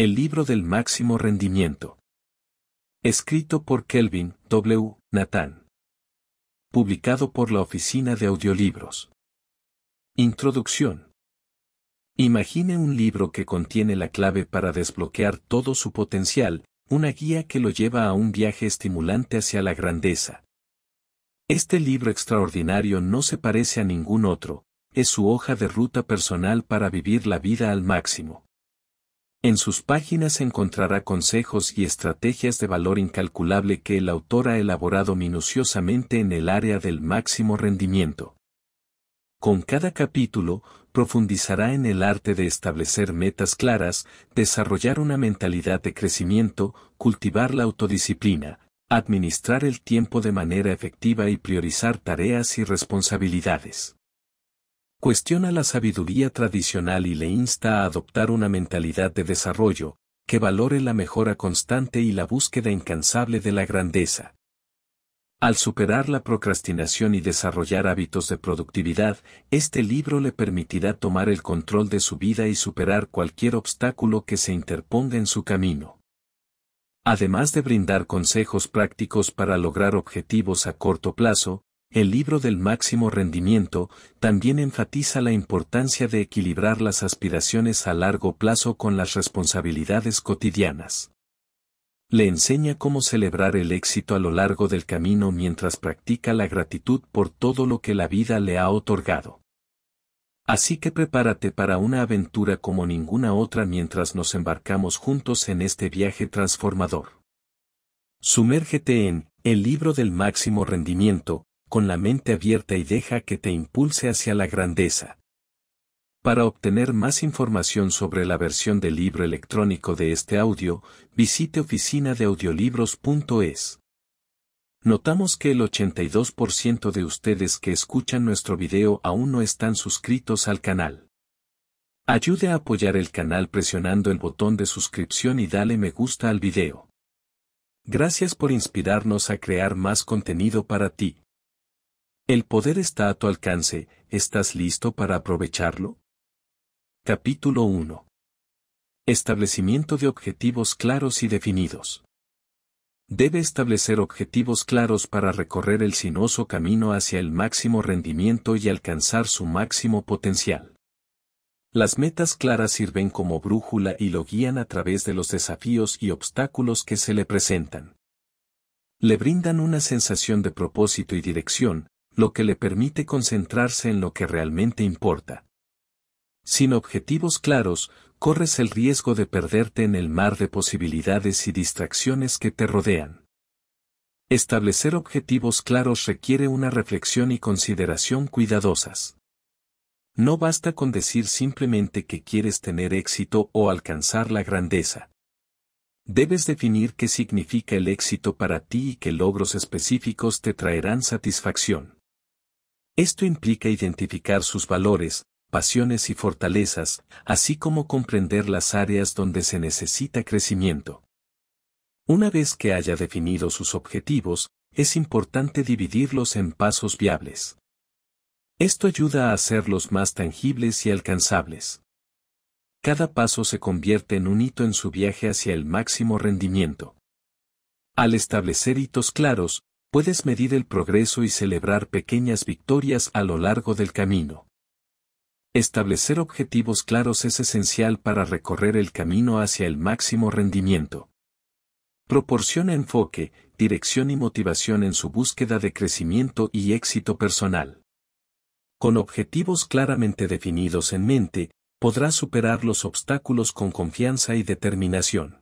El libro del máximo rendimiento. Escrito por Kelvin W. Nathan. Publicado por la Oficina de Audiolibros. Introducción. Imagine un libro que contiene la clave para desbloquear todo su potencial, una guía que lo lleva a un viaje estimulante hacia la grandeza. Este libro extraordinario no se parece a ningún otro, es su hoja de ruta personal para vivir la vida al máximo. En sus páginas encontrará consejos y estrategias de valor incalculable que el autor ha elaborado minuciosamente en el área del máximo rendimiento. Con cada capítulo, profundizará en el arte de establecer metas claras, desarrollar una mentalidad de crecimiento, cultivar la autodisciplina, administrar el tiempo de manera efectiva y priorizar tareas y responsabilidades cuestiona la sabiduría tradicional y le insta a adoptar una mentalidad de desarrollo, que valore la mejora constante y la búsqueda incansable de la grandeza. Al superar la procrastinación y desarrollar hábitos de productividad, este libro le permitirá tomar el control de su vida y superar cualquier obstáculo que se interponga en su camino. Además de brindar consejos prácticos para lograr objetivos a corto plazo, el libro del máximo rendimiento también enfatiza la importancia de equilibrar las aspiraciones a largo plazo con las responsabilidades cotidianas. Le enseña cómo celebrar el éxito a lo largo del camino mientras practica la gratitud por todo lo que la vida le ha otorgado. Así que prepárate para una aventura como ninguna otra mientras nos embarcamos juntos en este viaje transformador. Sumérgete en El libro del máximo rendimiento, con la mente abierta y deja que te impulse hacia la grandeza. Para obtener más información sobre la versión del libro electrónico de este audio, visite oficina-de-audiolibros.es. Notamos que el 82% de ustedes que escuchan nuestro video aún no están suscritos al canal. Ayude a apoyar el canal presionando el botón de suscripción y dale me gusta al video. Gracias por inspirarnos a crear más contenido para ti. El poder está a tu alcance, ¿estás listo para aprovecharlo? Capítulo 1. Establecimiento de objetivos claros y definidos. Debe establecer objetivos claros para recorrer el sinuoso camino hacia el máximo rendimiento y alcanzar su máximo potencial. Las metas claras sirven como brújula y lo guían a través de los desafíos y obstáculos que se le presentan. Le brindan una sensación de propósito y dirección, lo que le permite concentrarse en lo que realmente importa. Sin objetivos claros, corres el riesgo de perderte en el mar de posibilidades y distracciones que te rodean. Establecer objetivos claros requiere una reflexión y consideración cuidadosas. No basta con decir simplemente que quieres tener éxito o alcanzar la grandeza. Debes definir qué significa el éxito para ti y qué logros específicos te traerán satisfacción. Esto implica identificar sus valores, pasiones y fortalezas, así como comprender las áreas donde se necesita crecimiento. Una vez que haya definido sus objetivos, es importante dividirlos en pasos viables. Esto ayuda a hacerlos más tangibles y alcanzables. Cada paso se convierte en un hito en su viaje hacia el máximo rendimiento. Al establecer hitos claros, puedes medir el progreso y celebrar pequeñas victorias a lo largo del camino. Establecer objetivos claros es esencial para recorrer el camino hacia el máximo rendimiento. Proporciona enfoque, dirección y motivación en su búsqueda de crecimiento y éxito personal. Con objetivos claramente definidos en mente, podrás superar los obstáculos con confianza y determinación.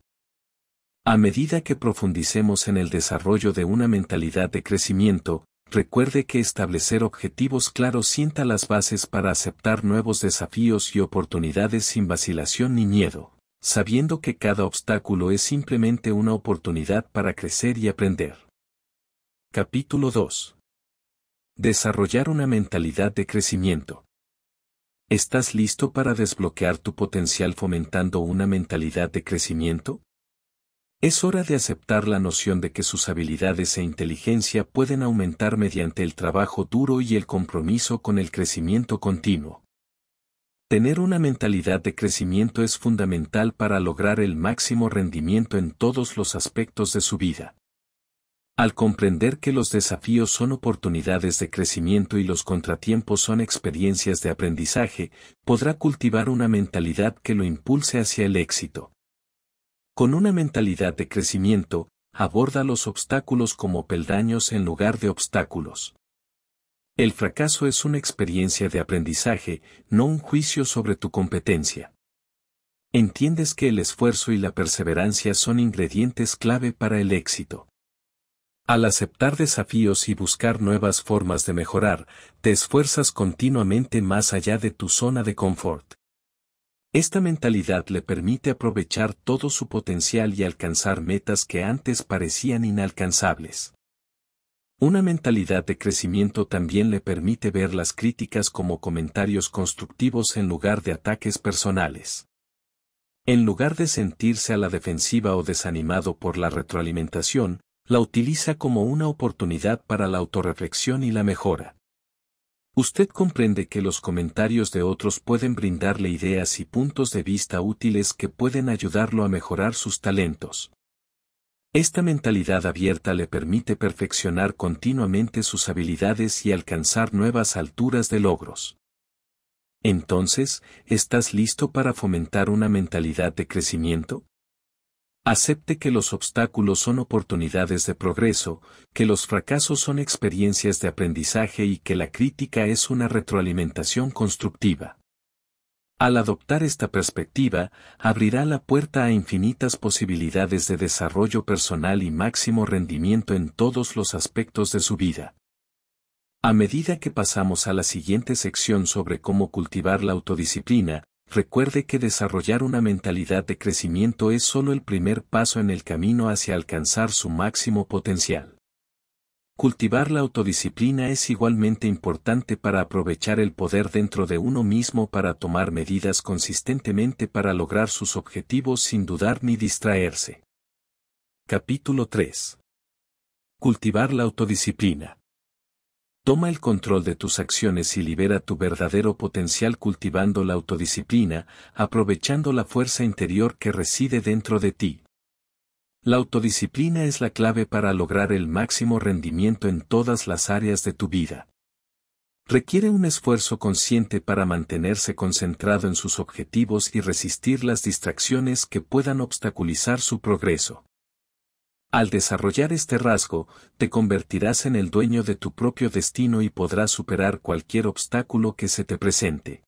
A medida que profundicemos en el desarrollo de una mentalidad de crecimiento, recuerde que establecer objetivos claros sienta las bases para aceptar nuevos desafíos y oportunidades sin vacilación ni miedo, sabiendo que cada obstáculo es simplemente una oportunidad para crecer y aprender. Capítulo 2. Desarrollar una mentalidad de crecimiento. ¿Estás listo para desbloquear tu potencial fomentando una mentalidad de crecimiento? Es hora de aceptar la noción de que sus habilidades e inteligencia pueden aumentar mediante el trabajo duro y el compromiso con el crecimiento continuo. Tener una mentalidad de crecimiento es fundamental para lograr el máximo rendimiento en todos los aspectos de su vida. Al comprender que los desafíos son oportunidades de crecimiento y los contratiempos son experiencias de aprendizaje, podrá cultivar una mentalidad que lo impulse hacia el éxito. Con una mentalidad de crecimiento, aborda los obstáculos como peldaños en lugar de obstáculos. El fracaso es una experiencia de aprendizaje, no un juicio sobre tu competencia. Entiendes que el esfuerzo y la perseverancia son ingredientes clave para el éxito. Al aceptar desafíos y buscar nuevas formas de mejorar, te esfuerzas continuamente más allá de tu zona de confort. Esta mentalidad le permite aprovechar todo su potencial y alcanzar metas que antes parecían inalcanzables. Una mentalidad de crecimiento también le permite ver las críticas como comentarios constructivos en lugar de ataques personales. En lugar de sentirse a la defensiva o desanimado por la retroalimentación, la utiliza como una oportunidad para la autorreflexión y la mejora. Usted comprende que los comentarios de otros pueden brindarle ideas y puntos de vista útiles que pueden ayudarlo a mejorar sus talentos. Esta mentalidad abierta le permite perfeccionar continuamente sus habilidades y alcanzar nuevas alturas de logros. Entonces, ¿estás listo para fomentar una mentalidad de crecimiento? Acepte que los obstáculos son oportunidades de progreso, que los fracasos son experiencias de aprendizaje y que la crítica es una retroalimentación constructiva. Al adoptar esta perspectiva, abrirá la puerta a infinitas posibilidades de desarrollo personal y máximo rendimiento en todos los aspectos de su vida. A medida que pasamos a la siguiente sección sobre cómo cultivar la autodisciplina, recuerde que desarrollar una mentalidad de crecimiento es solo el primer paso en el camino hacia alcanzar su máximo potencial. Cultivar la autodisciplina es igualmente importante para aprovechar el poder dentro de uno mismo para tomar medidas consistentemente para lograr sus objetivos sin dudar ni distraerse. Capítulo 3. Cultivar la autodisciplina. Toma el control de tus acciones y libera tu verdadero potencial cultivando la autodisciplina, aprovechando la fuerza interior que reside dentro de ti. La autodisciplina es la clave para lograr el máximo rendimiento en todas las áreas de tu vida. Requiere un esfuerzo consciente para mantenerse concentrado en sus objetivos y resistir las distracciones que puedan obstaculizar su progreso. Al desarrollar este rasgo, te convertirás en el dueño de tu propio destino y podrás superar cualquier obstáculo que se te presente.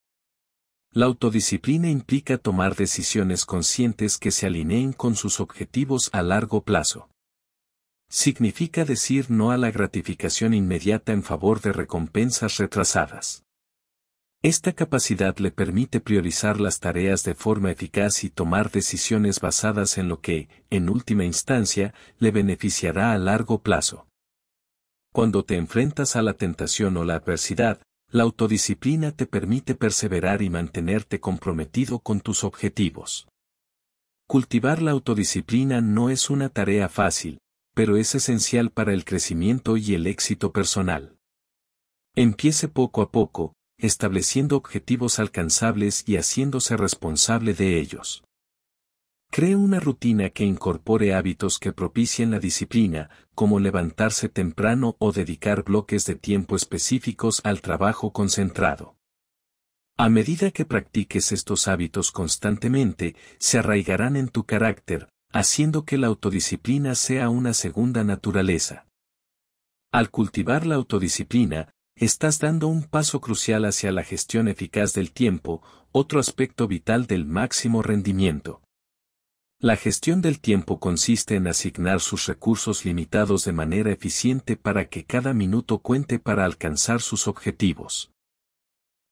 La autodisciplina implica tomar decisiones conscientes que se alineen con sus objetivos a largo plazo. Significa decir no a la gratificación inmediata en favor de recompensas retrasadas. Esta capacidad le permite priorizar las tareas de forma eficaz y tomar decisiones basadas en lo que, en última instancia, le beneficiará a largo plazo. Cuando te enfrentas a la tentación o la adversidad, la autodisciplina te permite perseverar y mantenerte comprometido con tus objetivos. Cultivar la autodisciplina no es una tarea fácil, pero es esencial para el crecimiento y el éxito personal. Empiece poco a poco, estableciendo objetivos alcanzables y haciéndose responsable de ellos. Cree una rutina que incorpore hábitos que propicien la disciplina, como levantarse temprano o dedicar bloques de tiempo específicos al trabajo concentrado. A medida que practiques estos hábitos constantemente, se arraigarán en tu carácter, haciendo que la autodisciplina sea una segunda naturaleza. Al cultivar la autodisciplina, Estás dando un paso crucial hacia la gestión eficaz del tiempo, otro aspecto vital del máximo rendimiento. La gestión del tiempo consiste en asignar sus recursos limitados de manera eficiente para que cada minuto cuente para alcanzar sus objetivos.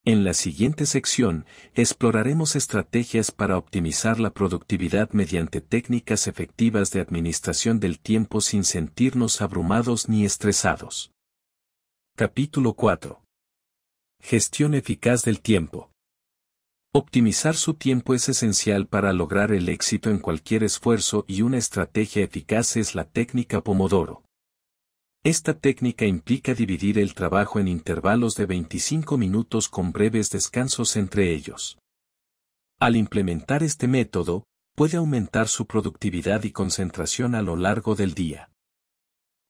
En la siguiente sección, exploraremos estrategias para optimizar la productividad mediante técnicas efectivas de administración del tiempo sin sentirnos abrumados ni estresados. Capítulo 4. Gestión eficaz del tiempo. Optimizar su tiempo es esencial para lograr el éxito en cualquier esfuerzo y una estrategia eficaz es la técnica Pomodoro. Esta técnica implica dividir el trabajo en intervalos de 25 minutos con breves descansos entre ellos. Al implementar este método, puede aumentar su productividad y concentración a lo largo del día.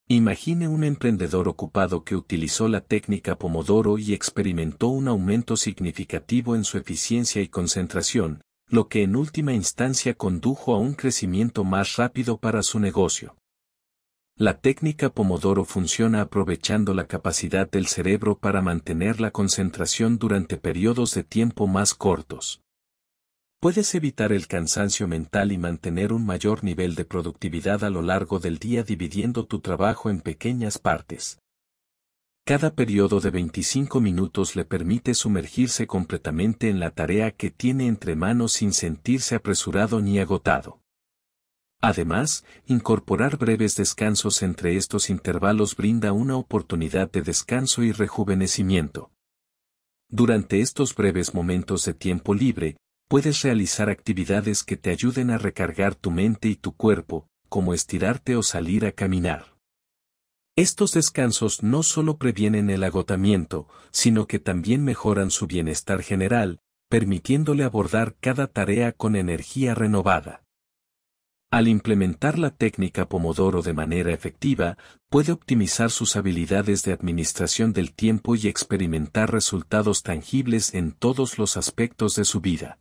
Imagine un emprendedor ocupado que utilizó la técnica Pomodoro y experimentó un aumento significativo en su eficiencia y concentración, lo que en última instancia condujo a un crecimiento más rápido para su negocio. La técnica Pomodoro funciona aprovechando la capacidad del cerebro para mantener la concentración durante periodos de tiempo más cortos. Puedes evitar el cansancio mental y mantener un mayor nivel de productividad a lo largo del día dividiendo tu trabajo en pequeñas partes. Cada periodo de 25 minutos le permite sumergirse completamente en la tarea que tiene entre manos sin sentirse apresurado ni agotado. Además, incorporar breves descansos entre estos intervalos brinda una oportunidad de descanso y rejuvenecimiento. Durante estos breves momentos de tiempo libre, puedes realizar actividades que te ayuden a recargar tu mente y tu cuerpo, como estirarte o salir a caminar. Estos descansos no solo previenen el agotamiento, sino que también mejoran su bienestar general, permitiéndole abordar cada tarea con energía renovada. Al implementar la técnica Pomodoro de manera efectiva, puede optimizar sus habilidades de administración del tiempo y experimentar resultados tangibles en todos los aspectos de su vida.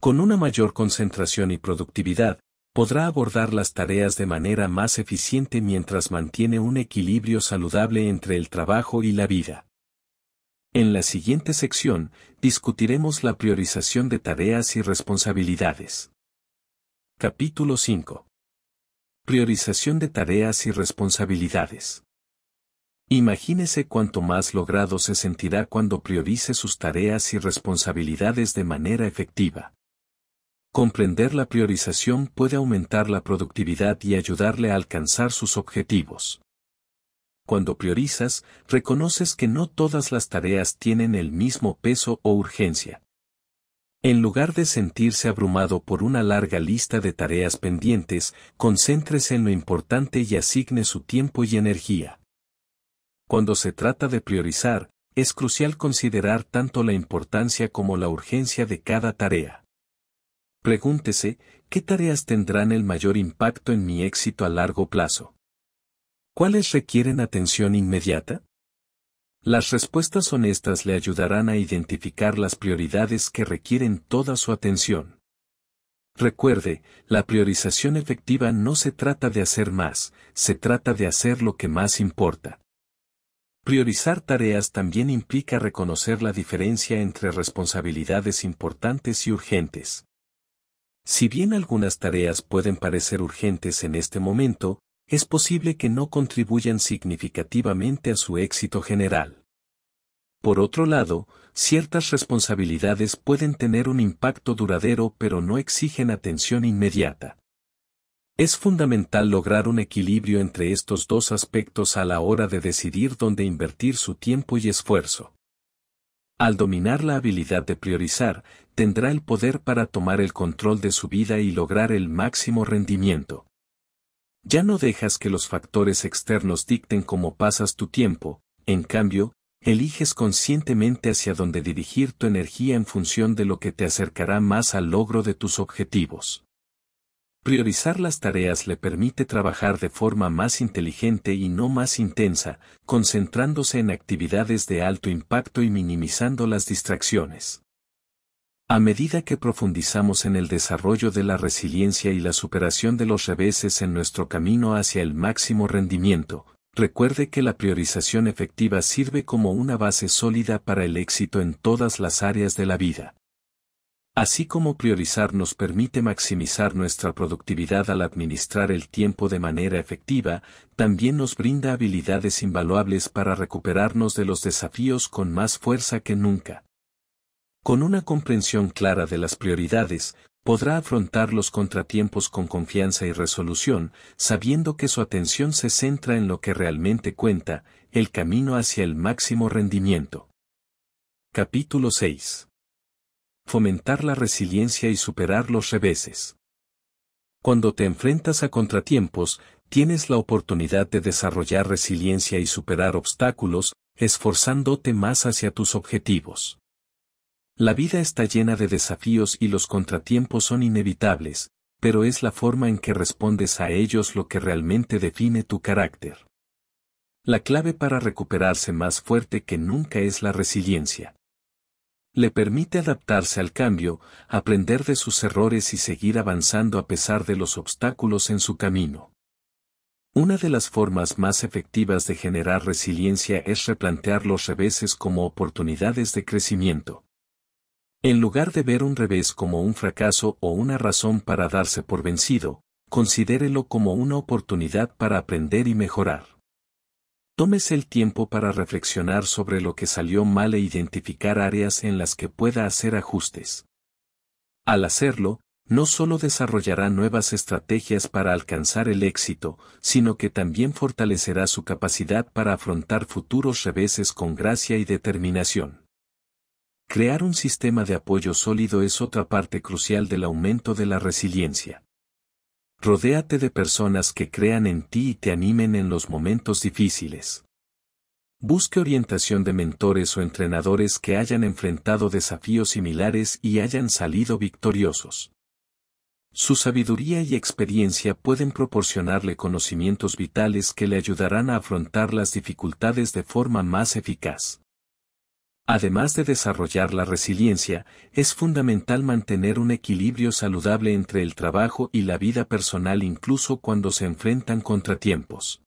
Con una mayor concentración y productividad, podrá abordar las tareas de manera más eficiente mientras mantiene un equilibrio saludable entre el trabajo y la vida. En la siguiente sección, discutiremos la priorización de tareas y responsabilidades. Capítulo 5. Priorización de tareas y responsabilidades. Imagínese cuánto más logrado se sentirá cuando priorice sus tareas y responsabilidades de manera efectiva. Comprender la priorización puede aumentar la productividad y ayudarle a alcanzar sus objetivos. Cuando priorizas, reconoces que no todas las tareas tienen el mismo peso o urgencia. En lugar de sentirse abrumado por una larga lista de tareas pendientes, concéntrese en lo importante y asigne su tiempo y energía. Cuando se trata de priorizar, es crucial considerar tanto la importancia como la urgencia de cada tarea. Pregúntese, ¿qué tareas tendrán el mayor impacto en mi éxito a largo plazo? ¿Cuáles requieren atención inmediata? Las respuestas honestas le ayudarán a identificar las prioridades que requieren toda su atención. Recuerde, la priorización efectiva no se trata de hacer más, se trata de hacer lo que más importa. Priorizar tareas también implica reconocer la diferencia entre responsabilidades importantes y urgentes. Si bien algunas tareas pueden parecer urgentes en este momento, es posible que no contribuyan significativamente a su éxito general. Por otro lado, ciertas responsabilidades pueden tener un impacto duradero pero no exigen atención inmediata. Es fundamental lograr un equilibrio entre estos dos aspectos a la hora de decidir dónde invertir su tiempo y esfuerzo. Al dominar la habilidad de priorizar, tendrá el poder para tomar el control de su vida y lograr el máximo rendimiento. Ya no dejas que los factores externos dicten cómo pasas tu tiempo, en cambio, eliges conscientemente hacia dónde dirigir tu energía en función de lo que te acercará más al logro de tus objetivos. Priorizar las tareas le permite trabajar de forma más inteligente y no más intensa, concentrándose en actividades de alto impacto y minimizando las distracciones. A medida que profundizamos en el desarrollo de la resiliencia y la superación de los reveses en nuestro camino hacia el máximo rendimiento, recuerde que la priorización efectiva sirve como una base sólida para el éxito en todas las áreas de la vida. Así como priorizar nos permite maximizar nuestra productividad al administrar el tiempo de manera efectiva, también nos brinda habilidades invaluables para recuperarnos de los desafíos con más fuerza que nunca. Con una comprensión clara de las prioridades, podrá afrontar los contratiempos con confianza y resolución, sabiendo que su atención se centra en lo que realmente cuenta, el camino hacia el máximo rendimiento. Capítulo 6 fomentar la resiliencia y superar los reveses. Cuando te enfrentas a contratiempos, tienes la oportunidad de desarrollar resiliencia y superar obstáculos, esforzándote más hacia tus objetivos. La vida está llena de desafíos y los contratiempos son inevitables, pero es la forma en que respondes a ellos lo que realmente define tu carácter. La clave para recuperarse más fuerte que nunca es la resiliencia le permite adaptarse al cambio, aprender de sus errores y seguir avanzando a pesar de los obstáculos en su camino. Una de las formas más efectivas de generar resiliencia es replantear los reveses como oportunidades de crecimiento. En lugar de ver un revés como un fracaso o una razón para darse por vencido, considérelo como una oportunidad para aprender y mejorar. Tómese el tiempo para reflexionar sobre lo que salió mal e identificar áreas en las que pueda hacer ajustes. Al hacerlo, no solo desarrollará nuevas estrategias para alcanzar el éxito, sino que también fortalecerá su capacidad para afrontar futuros reveses con gracia y determinación. Crear un sistema de apoyo sólido es otra parte crucial del aumento de la resiliencia. Rodéate de personas que crean en ti y te animen en los momentos difíciles. Busque orientación de mentores o entrenadores que hayan enfrentado desafíos similares y hayan salido victoriosos. Su sabiduría y experiencia pueden proporcionarle conocimientos vitales que le ayudarán a afrontar las dificultades de forma más eficaz. Además de desarrollar la resiliencia, es fundamental mantener un equilibrio saludable entre el trabajo y la vida personal incluso cuando se enfrentan contratiempos.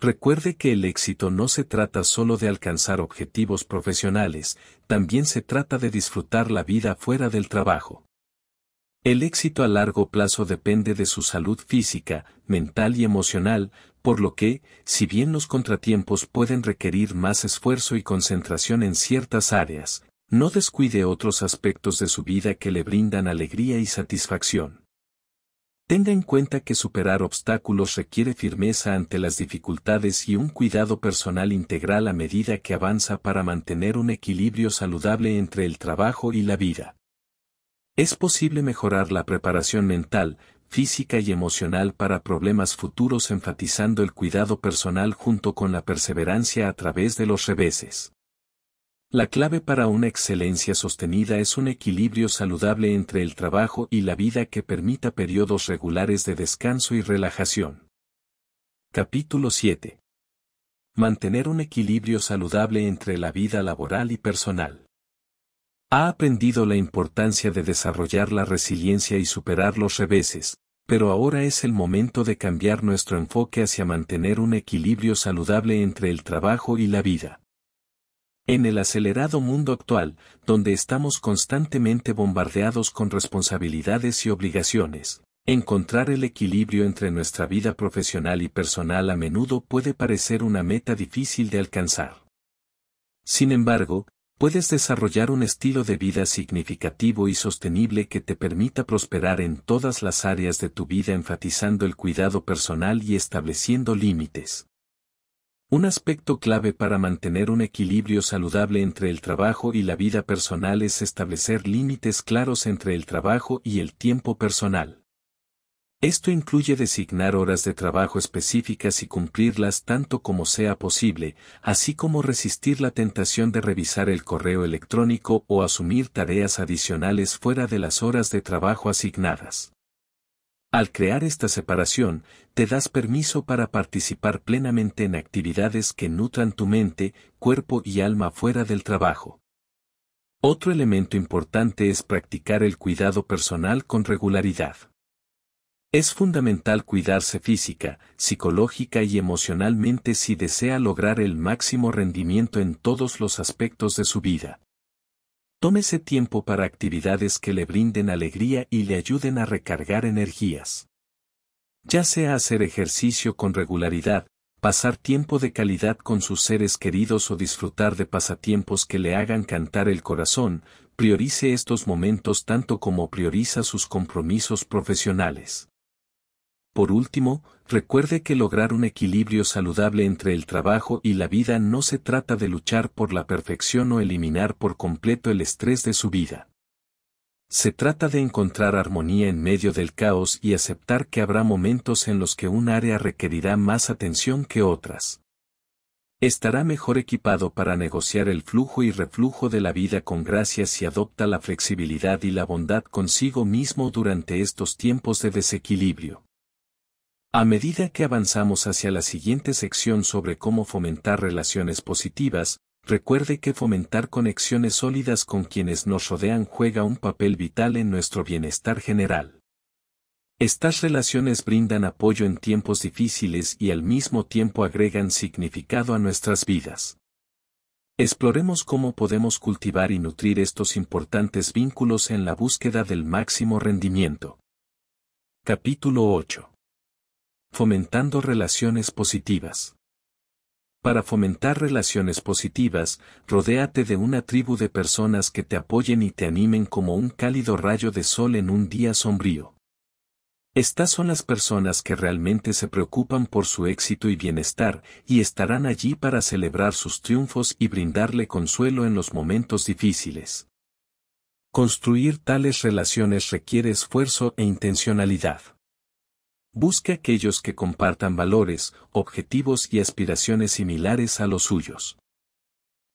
Recuerde que el éxito no se trata solo de alcanzar objetivos profesionales, también se trata de disfrutar la vida fuera del trabajo. El éxito a largo plazo depende de su salud física, mental y emocional, por lo que, si bien los contratiempos pueden requerir más esfuerzo y concentración en ciertas áreas, no descuide otros aspectos de su vida que le brindan alegría y satisfacción. Tenga en cuenta que superar obstáculos requiere firmeza ante las dificultades y un cuidado personal integral a medida que avanza para mantener un equilibrio saludable entre el trabajo y la vida. Es posible mejorar la preparación mental, física y emocional para problemas futuros enfatizando el cuidado personal junto con la perseverancia a través de los reveses. La clave para una excelencia sostenida es un equilibrio saludable entre el trabajo y la vida que permita periodos regulares de descanso y relajación. Capítulo 7. Mantener un equilibrio saludable entre la vida laboral y personal. Ha aprendido la importancia de desarrollar la resiliencia y superar los reveses, pero ahora es el momento de cambiar nuestro enfoque hacia mantener un equilibrio saludable entre el trabajo y la vida. En el acelerado mundo actual, donde estamos constantemente bombardeados con responsabilidades y obligaciones, encontrar el equilibrio entre nuestra vida profesional y personal a menudo puede parecer una meta difícil de alcanzar. Sin embargo, puedes desarrollar un estilo de vida significativo y sostenible que te permita prosperar en todas las áreas de tu vida enfatizando el cuidado personal y estableciendo límites. Un aspecto clave para mantener un equilibrio saludable entre el trabajo y la vida personal es establecer límites claros entre el trabajo y el tiempo personal. Esto incluye designar horas de trabajo específicas y cumplirlas tanto como sea posible, así como resistir la tentación de revisar el correo electrónico o asumir tareas adicionales fuera de las horas de trabajo asignadas. Al crear esta separación, te das permiso para participar plenamente en actividades que nutran tu mente, cuerpo y alma fuera del trabajo. Otro elemento importante es practicar el cuidado personal con regularidad. Es fundamental cuidarse física, psicológica y emocionalmente si desea lograr el máximo rendimiento en todos los aspectos de su vida. Tómese tiempo para actividades que le brinden alegría y le ayuden a recargar energías. Ya sea hacer ejercicio con regularidad, pasar tiempo de calidad con sus seres queridos o disfrutar de pasatiempos que le hagan cantar el corazón, priorice estos momentos tanto como prioriza sus compromisos profesionales. Por último, recuerde que lograr un equilibrio saludable entre el trabajo y la vida no se trata de luchar por la perfección o eliminar por completo el estrés de su vida. Se trata de encontrar armonía en medio del caos y aceptar que habrá momentos en los que un área requerirá más atención que otras. Estará mejor equipado para negociar el flujo y reflujo de la vida con gracia si adopta la flexibilidad y la bondad consigo mismo durante estos tiempos de desequilibrio. A medida que avanzamos hacia la siguiente sección sobre cómo fomentar relaciones positivas, recuerde que fomentar conexiones sólidas con quienes nos rodean juega un papel vital en nuestro bienestar general. Estas relaciones brindan apoyo en tiempos difíciles y al mismo tiempo agregan significado a nuestras vidas. Exploremos cómo podemos cultivar y nutrir estos importantes vínculos en la búsqueda del máximo rendimiento. Capítulo 8. Fomentando relaciones positivas. Para fomentar relaciones positivas, rodéate de una tribu de personas que te apoyen y te animen como un cálido rayo de sol en un día sombrío. Estas son las personas que realmente se preocupan por su éxito y bienestar y estarán allí para celebrar sus triunfos y brindarle consuelo en los momentos difíciles. Construir tales relaciones requiere esfuerzo e intencionalidad busque aquellos que compartan valores, objetivos y aspiraciones similares a los suyos.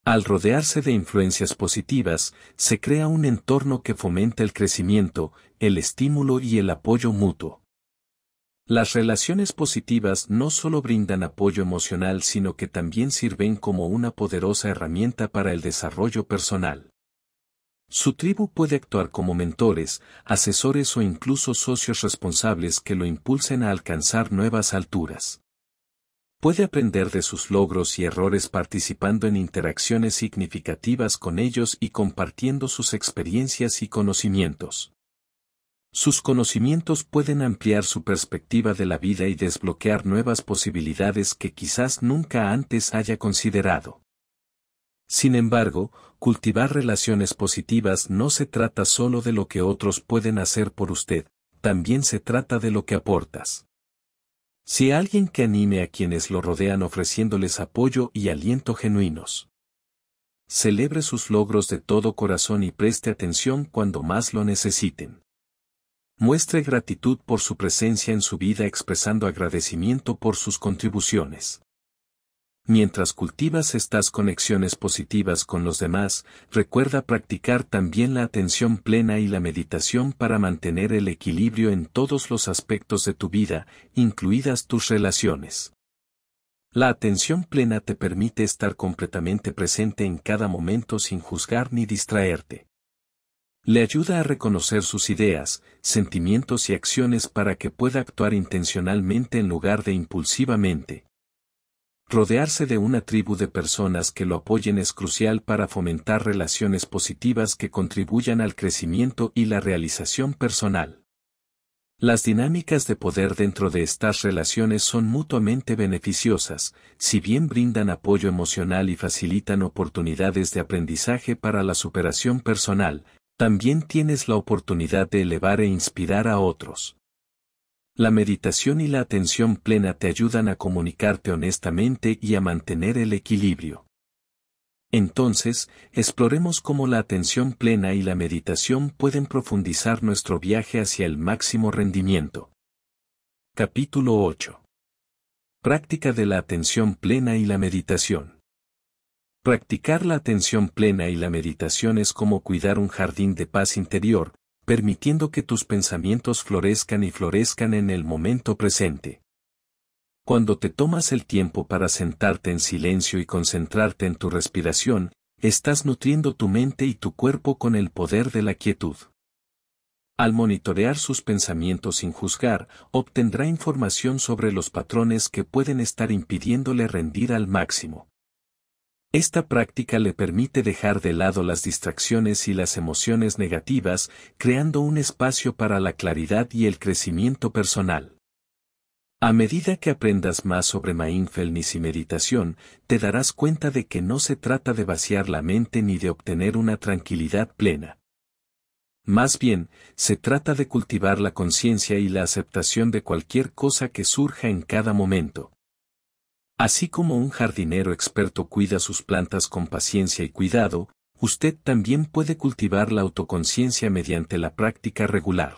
Al rodearse de influencias positivas, se crea un entorno que fomenta el crecimiento, el estímulo y el apoyo mutuo. Las relaciones positivas no solo brindan apoyo emocional, sino que también sirven como una poderosa herramienta para el desarrollo personal. Su tribu puede actuar como mentores, asesores o incluso socios responsables que lo impulsen a alcanzar nuevas alturas. Puede aprender de sus logros y errores participando en interacciones significativas con ellos y compartiendo sus experiencias y conocimientos. Sus conocimientos pueden ampliar su perspectiva de la vida y desbloquear nuevas posibilidades que quizás nunca antes haya considerado. Sin embargo, cultivar relaciones positivas no se trata solo de lo que otros pueden hacer por usted, también se trata de lo que aportas. Si alguien que anime a quienes lo rodean ofreciéndoles apoyo y aliento genuinos. Celebre sus logros de todo corazón y preste atención cuando más lo necesiten. Muestre gratitud por su presencia en su vida expresando agradecimiento por sus contribuciones. Mientras cultivas estas conexiones positivas con los demás, recuerda practicar también la atención plena y la meditación para mantener el equilibrio en todos los aspectos de tu vida, incluidas tus relaciones. La atención plena te permite estar completamente presente en cada momento sin juzgar ni distraerte. Le ayuda a reconocer sus ideas, sentimientos y acciones para que pueda actuar intencionalmente en lugar de impulsivamente, Rodearse de una tribu de personas que lo apoyen es crucial para fomentar relaciones positivas que contribuyan al crecimiento y la realización personal. Las dinámicas de poder dentro de estas relaciones son mutuamente beneficiosas, si bien brindan apoyo emocional y facilitan oportunidades de aprendizaje para la superación personal, también tienes la oportunidad de elevar e inspirar a otros. La meditación y la atención plena te ayudan a comunicarte honestamente y a mantener el equilibrio. Entonces, exploremos cómo la atención plena y la meditación pueden profundizar nuestro viaje hacia el máximo rendimiento. Capítulo 8. Práctica de la atención plena y la meditación. Practicar la atención plena y la meditación es como cuidar un jardín de paz interior, permitiendo que tus pensamientos florezcan y florezcan en el momento presente. Cuando te tomas el tiempo para sentarte en silencio y concentrarte en tu respiración, estás nutriendo tu mente y tu cuerpo con el poder de la quietud. Al monitorear sus pensamientos sin juzgar, obtendrá información sobre los patrones que pueden estar impidiéndole rendir al máximo. Esta práctica le permite dejar de lado las distracciones y las emociones negativas, creando un espacio para la claridad y el crecimiento personal. A medida que aprendas más sobre mindfulness y meditación, te darás cuenta de que no se trata de vaciar la mente ni de obtener una tranquilidad plena. Más bien, se trata de cultivar la conciencia y la aceptación de cualquier cosa que surja en cada momento. Así como un jardinero experto cuida sus plantas con paciencia y cuidado, usted también puede cultivar la autoconciencia mediante la práctica regular.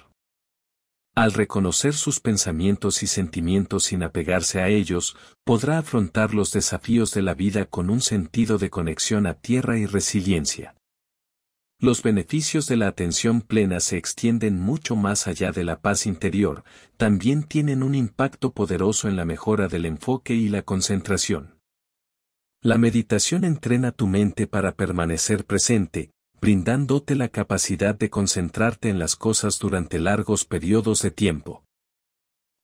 Al reconocer sus pensamientos y sentimientos sin apegarse a ellos, podrá afrontar los desafíos de la vida con un sentido de conexión a tierra y resiliencia. Los beneficios de la atención plena se extienden mucho más allá de la paz interior, también tienen un impacto poderoso en la mejora del enfoque y la concentración. La meditación entrena tu mente para permanecer presente, brindándote la capacidad de concentrarte en las cosas durante largos periodos de tiempo.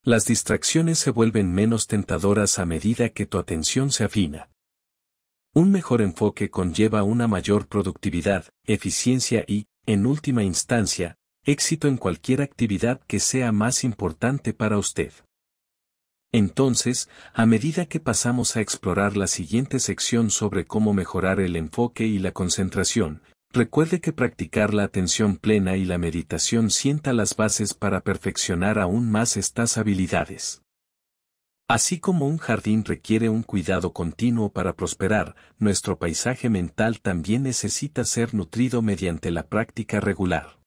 Las distracciones se vuelven menos tentadoras a medida que tu atención se afina. Un mejor enfoque conlleva una mayor productividad, eficiencia y, en última instancia, éxito en cualquier actividad que sea más importante para usted. Entonces, a medida que pasamos a explorar la siguiente sección sobre cómo mejorar el enfoque y la concentración, recuerde que practicar la atención plena y la meditación sienta las bases para perfeccionar aún más estas habilidades. Así como un jardín requiere un cuidado continuo para prosperar, nuestro paisaje mental también necesita ser nutrido mediante la práctica regular.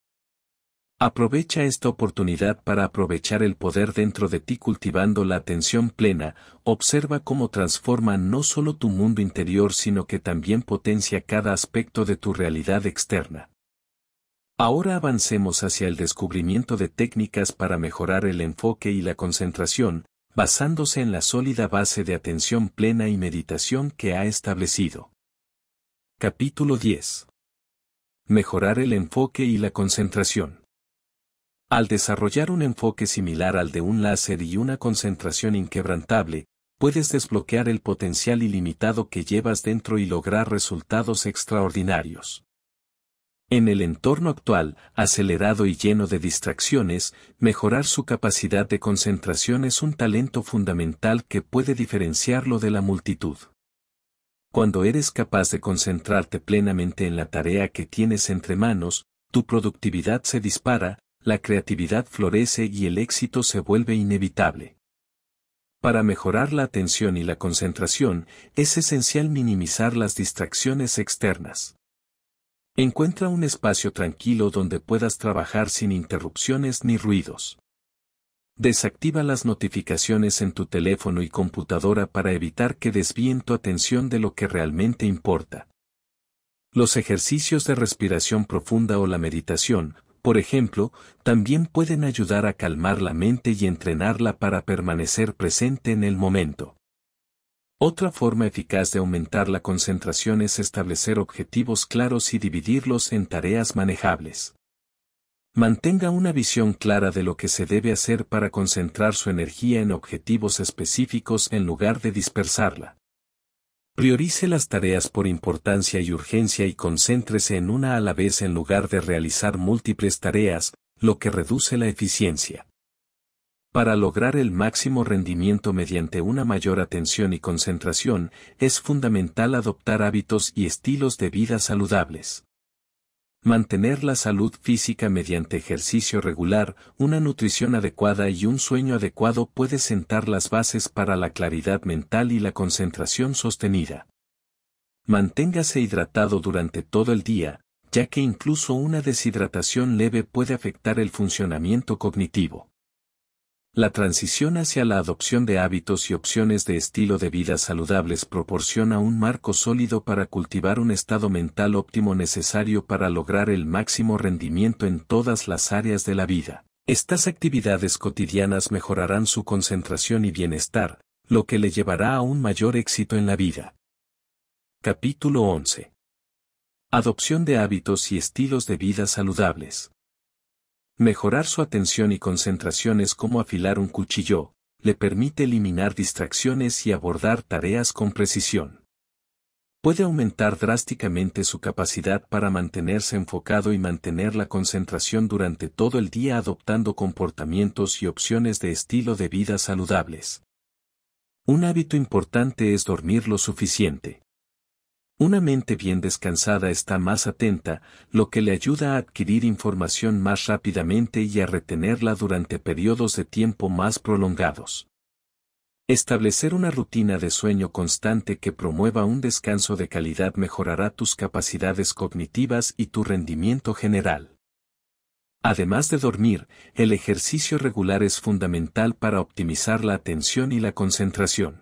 Aprovecha esta oportunidad para aprovechar el poder dentro de ti cultivando la atención plena, observa cómo transforma no solo tu mundo interior sino que también potencia cada aspecto de tu realidad externa. Ahora avancemos hacia el descubrimiento de técnicas para mejorar el enfoque y la concentración, basándose en la sólida base de atención plena y meditación que ha establecido. Capítulo 10. Mejorar el enfoque y la concentración. Al desarrollar un enfoque similar al de un láser y una concentración inquebrantable, puedes desbloquear el potencial ilimitado que llevas dentro y lograr resultados extraordinarios. En el entorno actual, acelerado y lleno de distracciones, mejorar su capacidad de concentración es un talento fundamental que puede diferenciarlo de la multitud. Cuando eres capaz de concentrarte plenamente en la tarea que tienes entre manos, tu productividad se dispara, la creatividad florece y el éxito se vuelve inevitable. Para mejorar la atención y la concentración, es esencial minimizar las distracciones externas. Encuentra un espacio tranquilo donde puedas trabajar sin interrupciones ni ruidos. Desactiva las notificaciones en tu teléfono y computadora para evitar que desvíen tu atención de lo que realmente importa. Los ejercicios de respiración profunda o la meditación, por ejemplo, también pueden ayudar a calmar la mente y entrenarla para permanecer presente en el momento. Otra forma eficaz de aumentar la concentración es establecer objetivos claros y dividirlos en tareas manejables. Mantenga una visión clara de lo que se debe hacer para concentrar su energía en objetivos específicos en lugar de dispersarla. Priorice las tareas por importancia y urgencia y concéntrese en una a la vez en lugar de realizar múltiples tareas, lo que reduce la eficiencia. Para lograr el máximo rendimiento mediante una mayor atención y concentración, es fundamental adoptar hábitos y estilos de vida saludables. Mantener la salud física mediante ejercicio regular, una nutrición adecuada y un sueño adecuado puede sentar las bases para la claridad mental y la concentración sostenida. Manténgase hidratado durante todo el día, ya que incluso una deshidratación leve puede afectar el funcionamiento cognitivo. La transición hacia la adopción de hábitos y opciones de estilo de vida saludables proporciona un marco sólido para cultivar un estado mental óptimo necesario para lograr el máximo rendimiento en todas las áreas de la vida. Estas actividades cotidianas mejorarán su concentración y bienestar, lo que le llevará a un mayor éxito en la vida. Capítulo 11. Adopción de hábitos y estilos de vida saludables. Mejorar su atención y concentración es como afilar un cuchillo, le permite eliminar distracciones y abordar tareas con precisión. Puede aumentar drásticamente su capacidad para mantenerse enfocado y mantener la concentración durante todo el día adoptando comportamientos y opciones de estilo de vida saludables. Un hábito importante es dormir lo suficiente. Una mente bien descansada está más atenta, lo que le ayuda a adquirir información más rápidamente y a retenerla durante periodos de tiempo más prolongados. Establecer una rutina de sueño constante que promueva un descanso de calidad mejorará tus capacidades cognitivas y tu rendimiento general. Además de dormir, el ejercicio regular es fundamental para optimizar la atención y la concentración.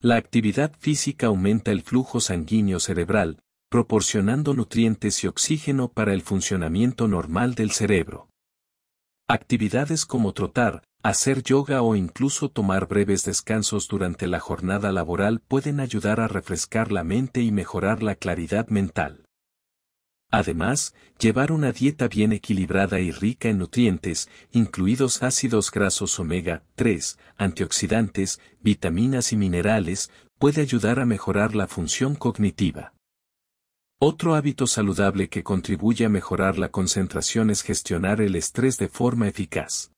La actividad física aumenta el flujo sanguíneo cerebral, proporcionando nutrientes y oxígeno para el funcionamiento normal del cerebro. Actividades como trotar, hacer yoga o incluso tomar breves descansos durante la jornada laboral pueden ayudar a refrescar la mente y mejorar la claridad mental. Además, llevar una dieta bien equilibrada y rica en nutrientes, incluidos ácidos grasos omega 3, antioxidantes, vitaminas y minerales, puede ayudar a mejorar la función cognitiva. Otro hábito saludable que contribuye a mejorar la concentración es gestionar el estrés de forma eficaz.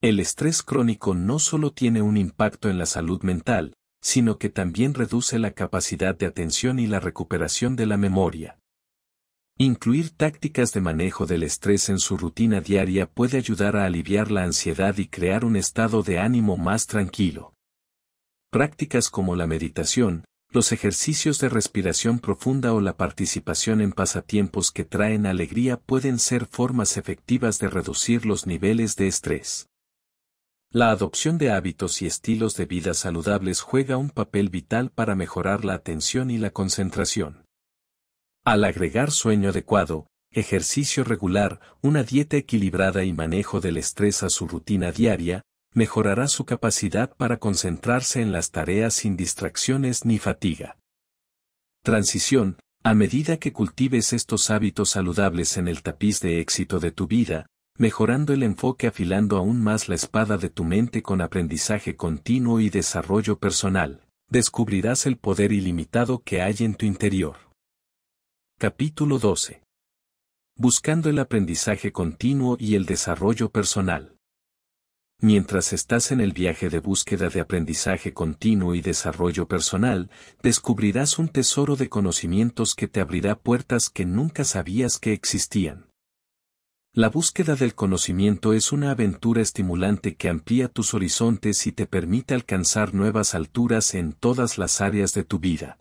El estrés crónico no solo tiene un impacto en la salud mental, sino que también reduce la capacidad de atención y la recuperación de la memoria. Incluir tácticas de manejo del estrés en su rutina diaria puede ayudar a aliviar la ansiedad y crear un estado de ánimo más tranquilo. Prácticas como la meditación, los ejercicios de respiración profunda o la participación en pasatiempos que traen alegría pueden ser formas efectivas de reducir los niveles de estrés. La adopción de hábitos y estilos de vida saludables juega un papel vital para mejorar la atención y la concentración. Al agregar sueño adecuado, ejercicio regular, una dieta equilibrada y manejo del estrés a su rutina diaria, mejorará su capacidad para concentrarse en las tareas sin distracciones ni fatiga. Transición. A medida que cultives estos hábitos saludables en el tapiz de éxito de tu vida, mejorando el enfoque afilando aún más la espada de tu mente con aprendizaje continuo y desarrollo personal, descubrirás el poder ilimitado que hay en tu interior. Capítulo 12. Buscando el aprendizaje continuo y el desarrollo personal. Mientras estás en el viaje de búsqueda de aprendizaje continuo y desarrollo personal, descubrirás un tesoro de conocimientos que te abrirá puertas que nunca sabías que existían. La búsqueda del conocimiento es una aventura estimulante que amplía tus horizontes y te permite alcanzar nuevas alturas en todas las áreas de tu vida.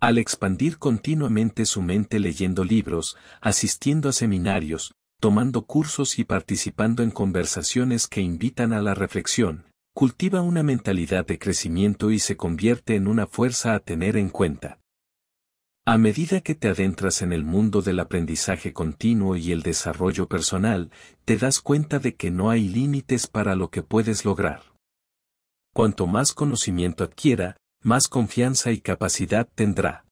Al expandir continuamente su mente leyendo libros, asistiendo a seminarios, tomando cursos y participando en conversaciones que invitan a la reflexión, cultiva una mentalidad de crecimiento y se convierte en una fuerza a tener en cuenta. A medida que te adentras en el mundo del aprendizaje continuo y el desarrollo personal, te das cuenta de que no hay límites para lo que puedes lograr. Cuanto más conocimiento adquiera, más confianza y capacidad tendrá.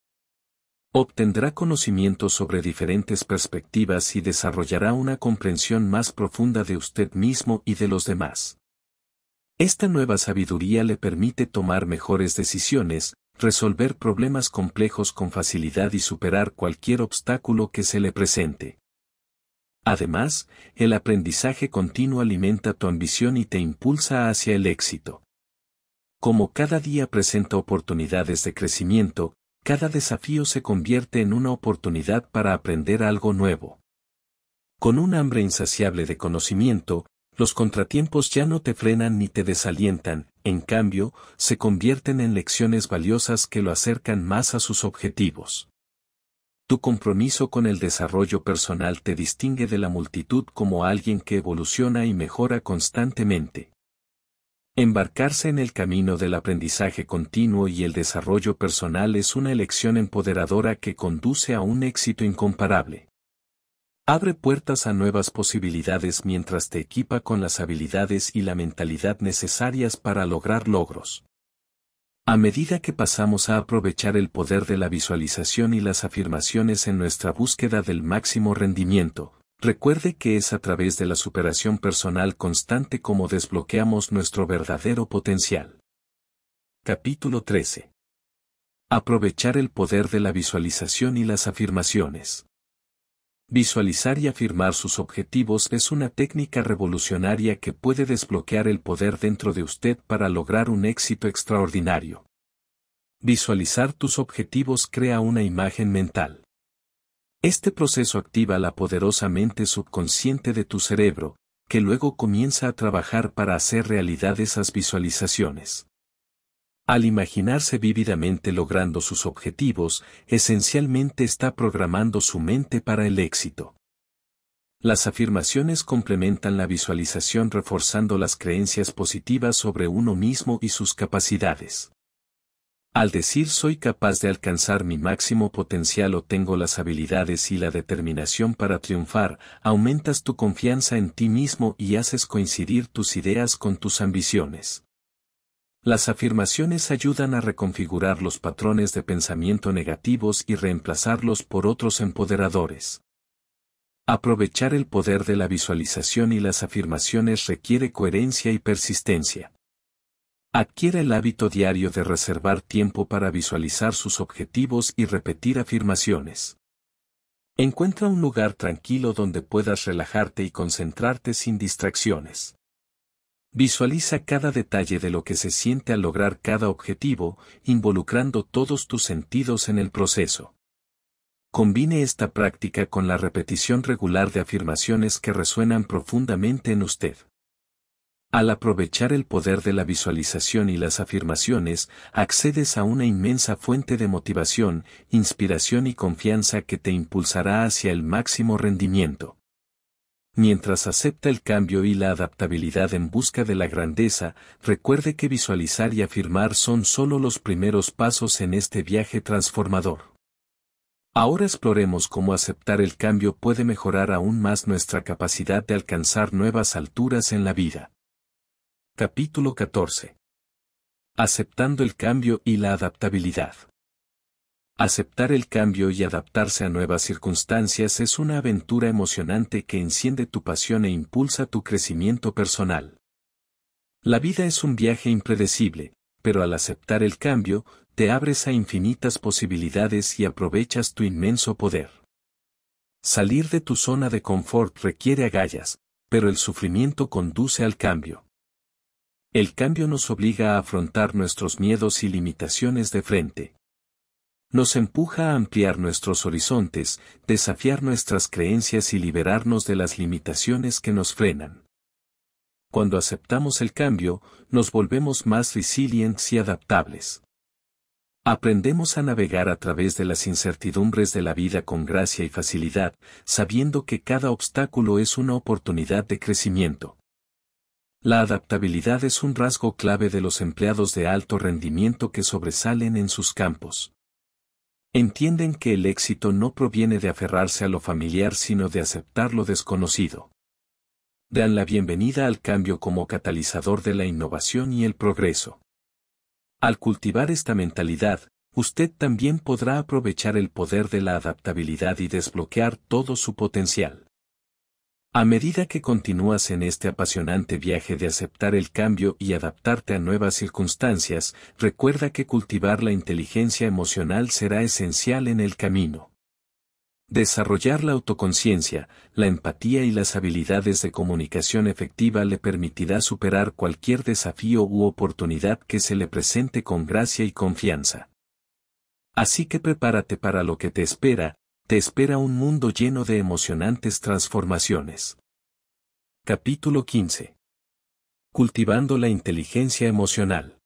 Obtendrá conocimiento sobre diferentes perspectivas y desarrollará una comprensión más profunda de usted mismo y de los demás. Esta nueva sabiduría le permite tomar mejores decisiones, resolver problemas complejos con facilidad y superar cualquier obstáculo que se le presente. Además, el aprendizaje continuo alimenta tu ambición y te impulsa hacia el éxito. Como cada día presenta oportunidades de crecimiento, cada desafío se convierte en una oportunidad para aprender algo nuevo. Con un hambre insaciable de conocimiento, los contratiempos ya no te frenan ni te desalientan, en cambio, se convierten en lecciones valiosas que lo acercan más a sus objetivos. Tu compromiso con el desarrollo personal te distingue de la multitud como alguien que evoluciona y mejora constantemente. Embarcarse en el camino del aprendizaje continuo y el desarrollo personal es una elección empoderadora que conduce a un éxito incomparable. Abre puertas a nuevas posibilidades mientras te equipa con las habilidades y la mentalidad necesarias para lograr logros. A medida que pasamos a aprovechar el poder de la visualización y las afirmaciones en nuestra búsqueda del máximo rendimiento, Recuerde que es a través de la superación personal constante como desbloqueamos nuestro verdadero potencial. Capítulo 13. Aprovechar el poder de la visualización y las afirmaciones. Visualizar y afirmar sus objetivos es una técnica revolucionaria que puede desbloquear el poder dentro de usted para lograr un éxito extraordinario. Visualizar tus objetivos crea una imagen mental este proceso activa la poderosa mente subconsciente de tu cerebro, que luego comienza a trabajar para hacer realidad esas visualizaciones. Al imaginarse vívidamente logrando sus objetivos, esencialmente está programando su mente para el éxito. Las afirmaciones complementan la visualización reforzando las creencias positivas sobre uno mismo y sus capacidades. Al decir soy capaz de alcanzar mi máximo potencial o tengo las habilidades y la determinación para triunfar, aumentas tu confianza en ti mismo y haces coincidir tus ideas con tus ambiciones. Las afirmaciones ayudan a reconfigurar los patrones de pensamiento negativos y reemplazarlos por otros empoderadores. Aprovechar el poder de la visualización y las afirmaciones requiere coherencia y persistencia. Adquiere el hábito diario de reservar tiempo para visualizar sus objetivos y repetir afirmaciones. Encuentra un lugar tranquilo donde puedas relajarte y concentrarte sin distracciones. Visualiza cada detalle de lo que se siente al lograr cada objetivo, involucrando todos tus sentidos en el proceso. Combine esta práctica con la repetición regular de afirmaciones que resuenan profundamente en usted. Al aprovechar el poder de la visualización y las afirmaciones, accedes a una inmensa fuente de motivación, inspiración y confianza que te impulsará hacia el máximo rendimiento. Mientras acepta el cambio y la adaptabilidad en busca de la grandeza, recuerde que visualizar y afirmar son solo los primeros pasos en este viaje transformador. Ahora exploremos cómo aceptar el cambio puede mejorar aún más nuestra capacidad de alcanzar nuevas alturas en la vida. Capítulo 14. Aceptando el cambio y la adaptabilidad. Aceptar el cambio y adaptarse a nuevas circunstancias es una aventura emocionante que enciende tu pasión e impulsa tu crecimiento personal. La vida es un viaje impredecible, pero al aceptar el cambio, te abres a infinitas posibilidades y aprovechas tu inmenso poder. Salir de tu zona de confort requiere agallas, pero el sufrimiento conduce al cambio. El cambio nos obliga a afrontar nuestros miedos y limitaciones de frente. Nos empuja a ampliar nuestros horizontes, desafiar nuestras creencias y liberarnos de las limitaciones que nos frenan. Cuando aceptamos el cambio, nos volvemos más resilientes y adaptables. Aprendemos a navegar a través de las incertidumbres de la vida con gracia y facilidad, sabiendo que cada obstáculo es una oportunidad de crecimiento. La adaptabilidad es un rasgo clave de los empleados de alto rendimiento que sobresalen en sus campos. Entienden que el éxito no proviene de aferrarse a lo familiar sino de aceptar lo desconocido. Dan la bienvenida al cambio como catalizador de la innovación y el progreso. Al cultivar esta mentalidad, usted también podrá aprovechar el poder de la adaptabilidad y desbloquear todo su potencial. A medida que continúas en este apasionante viaje de aceptar el cambio y adaptarte a nuevas circunstancias, recuerda que cultivar la inteligencia emocional será esencial en el camino. Desarrollar la autoconciencia, la empatía y las habilidades de comunicación efectiva le permitirá superar cualquier desafío u oportunidad que se le presente con gracia y confianza. Así que prepárate para lo que te espera, te espera un mundo lleno de emocionantes transformaciones. Capítulo 15. Cultivando la inteligencia emocional.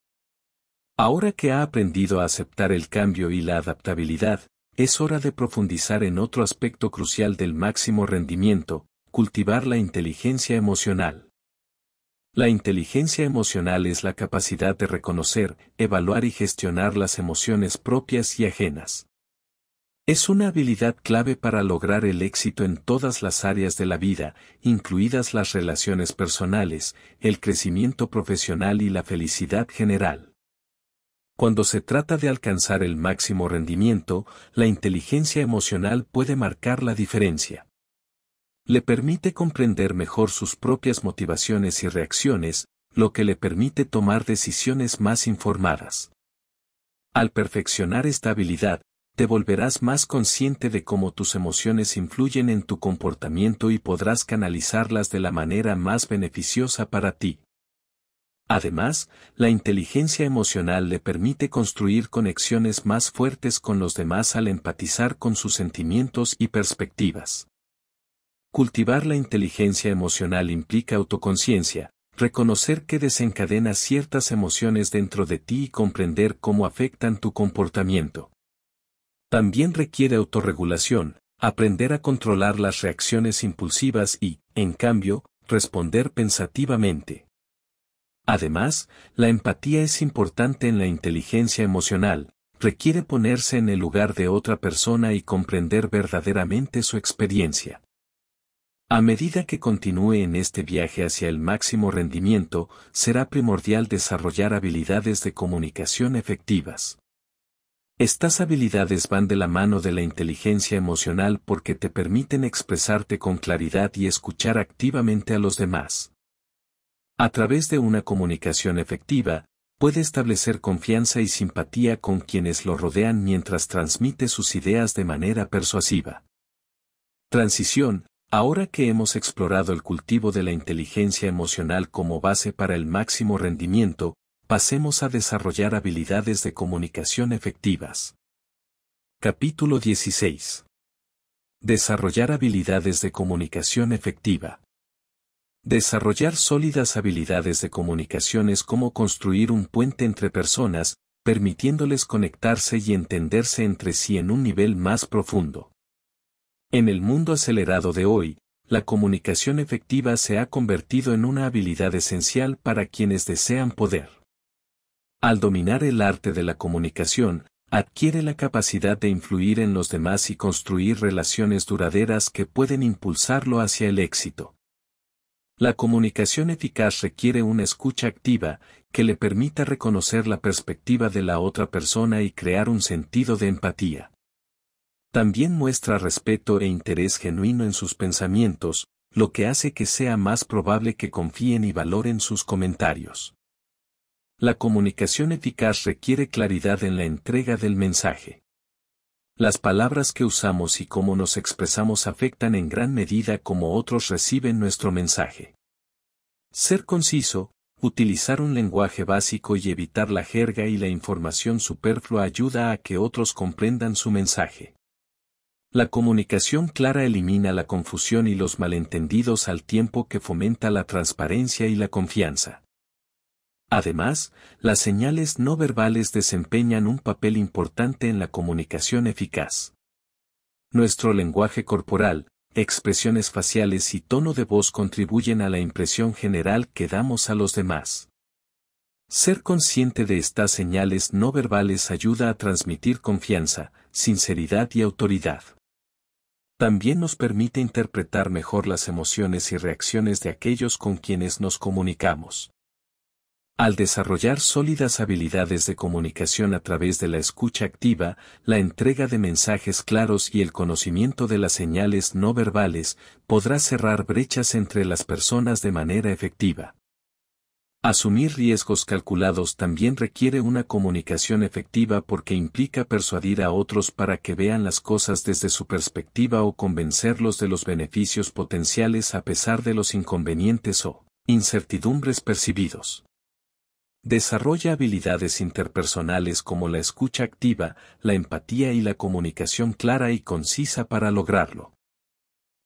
Ahora que ha aprendido a aceptar el cambio y la adaptabilidad, es hora de profundizar en otro aspecto crucial del máximo rendimiento, cultivar la inteligencia emocional. La inteligencia emocional es la capacidad de reconocer, evaluar y gestionar las emociones propias y ajenas. Es una habilidad clave para lograr el éxito en todas las áreas de la vida, incluidas las relaciones personales, el crecimiento profesional y la felicidad general. Cuando se trata de alcanzar el máximo rendimiento, la inteligencia emocional puede marcar la diferencia. Le permite comprender mejor sus propias motivaciones y reacciones, lo que le permite tomar decisiones más informadas. Al perfeccionar esta habilidad, te volverás más consciente de cómo tus emociones influyen en tu comportamiento y podrás canalizarlas de la manera más beneficiosa para ti. Además, la inteligencia emocional le permite construir conexiones más fuertes con los demás al empatizar con sus sentimientos y perspectivas. Cultivar la inteligencia emocional implica autoconciencia, reconocer que desencadena ciertas emociones dentro de ti y comprender cómo afectan tu comportamiento. También requiere autorregulación, aprender a controlar las reacciones impulsivas y, en cambio, responder pensativamente. Además, la empatía es importante en la inteligencia emocional, requiere ponerse en el lugar de otra persona y comprender verdaderamente su experiencia. A medida que continúe en este viaje hacia el máximo rendimiento, será primordial desarrollar habilidades de comunicación efectivas. Estas habilidades van de la mano de la inteligencia emocional porque te permiten expresarte con claridad y escuchar activamente a los demás. A través de una comunicación efectiva, puede establecer confianza y simpatía con quienes lo rodean mientras transmite sus ideas de manera persuasiva. Transición, ahora que hemos explorado el cultivo de la inteligencia emocional como base para el máximo rendimiento, pasemos a desarrollar habilidades de comunicación efectivas. Capítulo 16. Desarrollar habilidades de comunicación efectiva. Desarrollar sólidas habilidades de comunicación es como construir un puente entre personas, permitiéndoles conectarse y entenderse entre sí en un nivel más profundo. En el mundo acelerado de hoy, la comunicación efectiva se ha convertido en una habilidad esencial para quienes desean poder al dominar el arte de la comunicación, adquiere la capacidad de influir en los demás y construir relaciones duraderas que pueden impulsarlo hacia el éxito. La comunicación eficaz requiere una escucha activa que le permita reconocer la perspectiva de la otra persona y crear un sentido de empatía. También muestra respeto e interés genuino en sus pensamientos, lo que hace que sea más probable que confíen y valoren sus comentarios. La comunicación eficaz requiere claridad en la entrega del mensaje. Las palabras que usamos y cómo nos expresamos afectan en gran medida cómo otros reciben nuestro mensaje. Ser conciso, utilizar un lenguaje básico y evitar la jerga y la información superflua ayuda a que otros comprendan su mensaje. La comunicación clara elimina la confusión y los malentendidos al tiempo que fomenta la transparencia y la confianza. Además, las señales no verbales desempeñan un papel importante en la comunicación eficaz. Nuestro lenguaje corporal, expresiones faciales y tono de voz contribuyen a la impresión general que damos a los demás. Ser consciente de estas señales no verbales ayuda a transmitir confianza, sinceridad y autoridad. También nos permite interpretar mejor las emociones y reacciones de aquellos con quienes nos comunicamos. Al desarrollar sólidas habilidades de comunicación a través de la escucha activa, la entrega de mensajes claros y el conocimiento de las señales no verbales, podrá cerrar brechas entre las personas de manera efectiva. Asumir riesgos calculados también requiere una comunicación efectiva porque implica persuadir a otros para que vean las cosas desde su perspectiva o convencerlos de los beneficios potenciales a pesar de los inconvenientes o incertidumbres percibidos. Desarrolla habilidades interpersonales como la escucha activa, la empatía y la comunicación clara y concisa para lograrlo.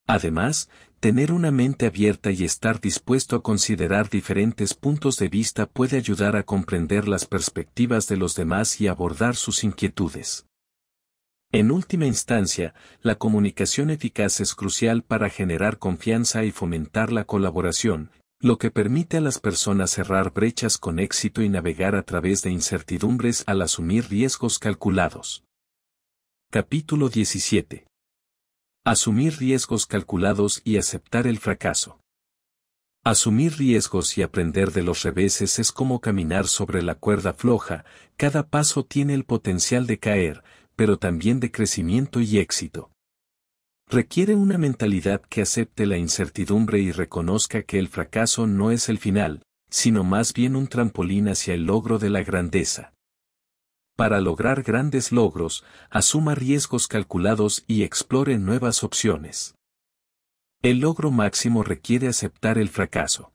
Además, tener una mente abierta y estar dispuesto a considerar diferentes puntos de vista puede ayudar a comprender las perspectivas de los demás y abordar sus inquietudes. En última instancia, la comunicación eficaz es crucial para generar confianza y fomentar la colaboración, lo que permite a las personas cerrar brechas con éxito y navegar a través de incertidumbres al asumir riesgos calculados. Capítulo 17. Asumir riesgos calculados y aceptar el fracaso. Asumir riesgos y aprender de los reveses es como caminar sobre la cuerda floja, cada paso tiene el potencial de caer, pero también de crecimiento y éxito. Requiere una mentalidad que acepte la incertidumbre y reconozca que el fracaso no es el final, sino más bien un trampolín hacia el logro de la grandeza. Para lograr grandes logros, asuma riesgos calculados y explore nuevas opciones. El logro máximo requiere aceptar el fracaso.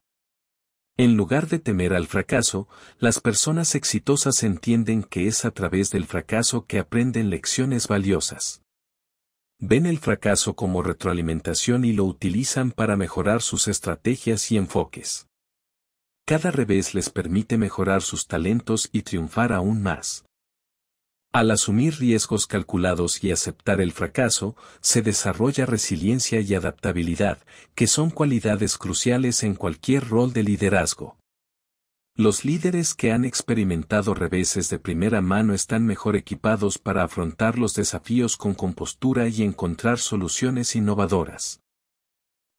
En lugar de temer al fracaso, las personas exitosas entienden que es a través del fracaso que aprenden lecciones valiosas ven el fracaso como retroalimentación y lo utilizan para mejorar sus estrategias y enfoques. Cada revés les permite mejorar sus talentos y triunfar aún más. Al asumir riesgos calculados y aceptar el fracaso, se desarrolla resiliencia y adaptabilidad, que son cualidades cruciales en cualquier rol de liderazgo. Los líderes que han experimentado reveses de primera mano están mejor equipados para afrontar los desafíos con compostura y encontrar soluciones innovadoras.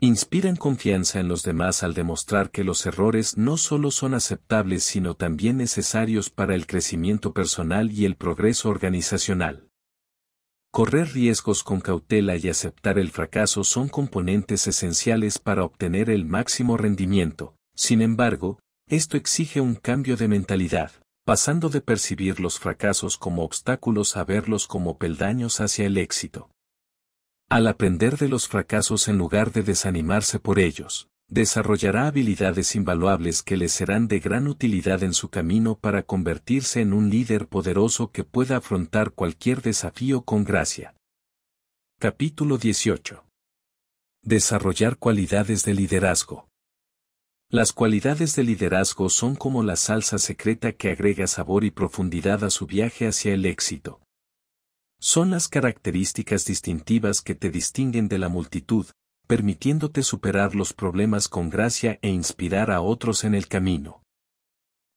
Inspiran confianza en los demás al demostrar que los errores no solo son aceptables sino también necesarios para el crecimiento personal y el progreso organizacional. Correr riesgos con cautela y aceptar el fracaso son componentes esenciales para obtener el máximo rendimiento. Sin embargo, esto exige un cambio de mentalidad, pasando de percibir los fracasos como obstáculos a verlos como peldaños hacia el éxito. Al aprender de los fracasos en lugar de desanimarse por ellos, desarrollará habilidades invaluables que le serán de gran utilidad en su camino para convertirse en un líder poderoso que pueda afrontar cualquier desafío con gracia. Capítulo 18. Desarrollar cualidades de liderazgo. Las cualidades de liderazgo son como la salsa secreta que agrega sabor y profundidad a su viaje hacia el éxito. Son las características distintivas que te distinguen de la multitud, permitiéndote superar los problemas con gracia e inspirar a otros en el camino.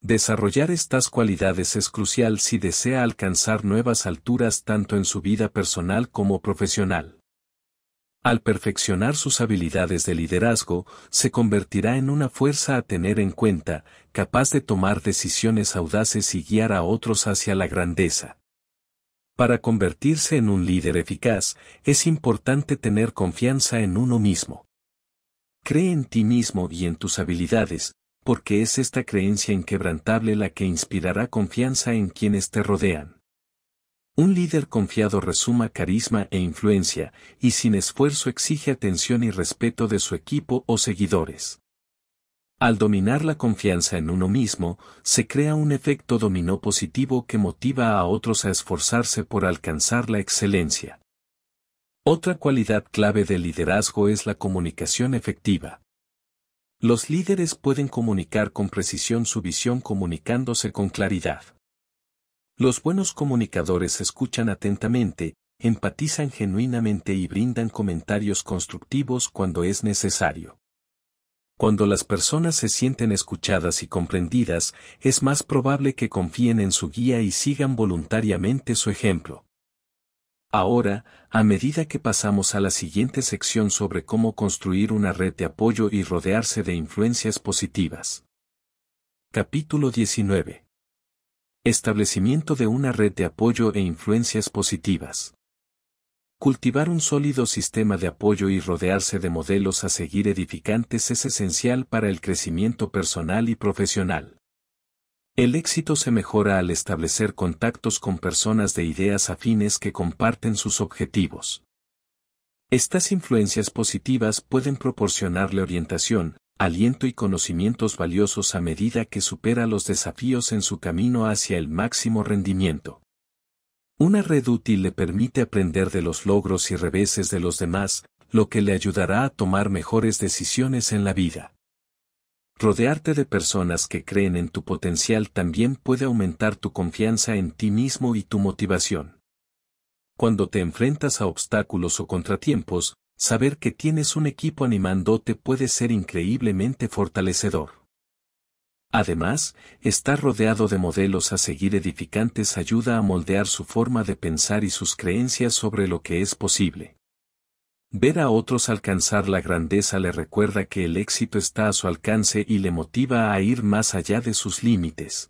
Desarrollar estas cualidades es crucial si desea alcanzar nuevas alturas tanto en su vida personal como profesional. Al perfeccionar sus habilidades de liderazgo, se convertirá en una fuerza a tener en cuenta, capaz de tomar decisiones audaces y guiar a otros hacia la grandeza. Para convertirse en un líder eficaz, es importante tener confianza en uno mismo. Cree en ti mismo y en tus habilidades, porque es esta creencia inquebrantable la que inspirará confianza en quienes te rodean. Un líder confiado resuma carisma e influencia, y sin esfuerzo exige atención y respeto de su equipo o seguidores. Al dominar la confianza en uno mismo, se crea un efecto dominó positivo que motiva a otros a esforzarse por alcanzar la excelencia. Otra cualidad clave del liderazgo es la comunicación efectiva. Los líderes pueden comunicar con precisión su visión comunicándose con claridad. Los buenos comunicadores escuchan atentamente, empatizan genuinamente y brindan comentarios constructivos cuando es necesario. Cuando las personas se sienten escuchadas y comprendidas, es más probable que confíen en su guía y sigan voluntariamente su ejemplo. Ahora, a medida que pasamos a la siguiente sección sobre cómo construir una red de apoyo y rodearse de influencias positivas. Capítulo 19. Establecimiento de una red de apoyo e influencias positivas. Cultivar un sólido sistema de apoyo y rodearse de modelos a seguir edificantes es esencial para el crecimiento personal y profesional. El éxito se mejora al establecer contactos con personas de ideas afines que comparten sus objetivos. Estas influencias positivas pueden proporcionarle orientación, aliento y conocimientos valiosos a medida que supera los desafíos en su camino hacia el máximo rendimiento. Una red útil le permite aprender de los logros y reveses de los demás, lo que le ayudará a tomar mejores decisiones en la vida. Rodearte de personas que creen en tu potencial también puede aumentar tu confianza en ti mismo y tu motivación. Cuando te enfrentas a obstáculos o contratiempos, Saber que tienes un equipo animándote puede ser increíblemente fortalecedor. Además, estar rodeado de modelos a seguir edificantes ayuda a moldear su forma de pensar y sus creencias sobre lo que es posible. Ver a otros alcanzar la grandeza le recuerda que el éxito está a su alcance y le motiva a ir más allá de sus límites.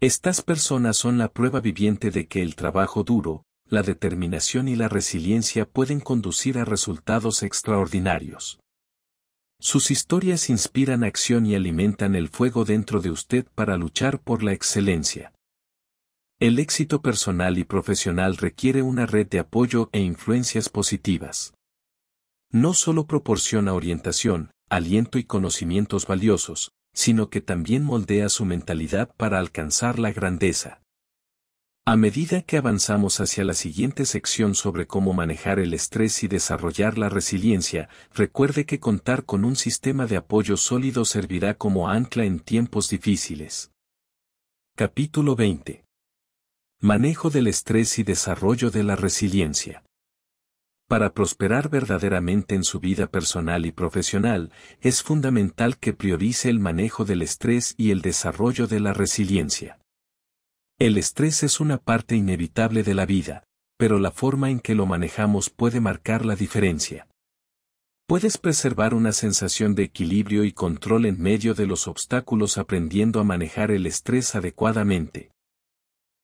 Estas personas son la prueba viviente de que el trabajo duro, la determinación y la resiliencia pueden conducir a resultados extraordinarios. Sus historias inspiran acción y alimentan el fuego dentro de usted para luchar por la excelencia. El éxito personal y profesional requiere una red de apoyo e influencias positivas. No solo proporciona orientación, aliento y conocimientos valiosos, sino que también moldea su mentalidad para alcanzar la grandeza. A medida que avanzamos hacia la siguiente sección sobre cómo manejar el estrés y desarrollar la resiliencia, recuerde que contar con un sistema de apoyo sólido servirá como ancla en tiempos difíciles. Capítulo 20. Manejo del estrés y desarrollo de la resiliencia. Para prosperar verdaderamente en su vida personal y profesional, es fundamental que priorice el manejo del estrés y el desarrollo de la resiliencia. El estrés es una parte inevitable de la vida, pero la forma en que lo manejamos puede marcar la diferencia. Puedes preservar una sensación de equilibrio y control en medio de los obstáculos aprendiendo a manejar el estrés adecuadamente.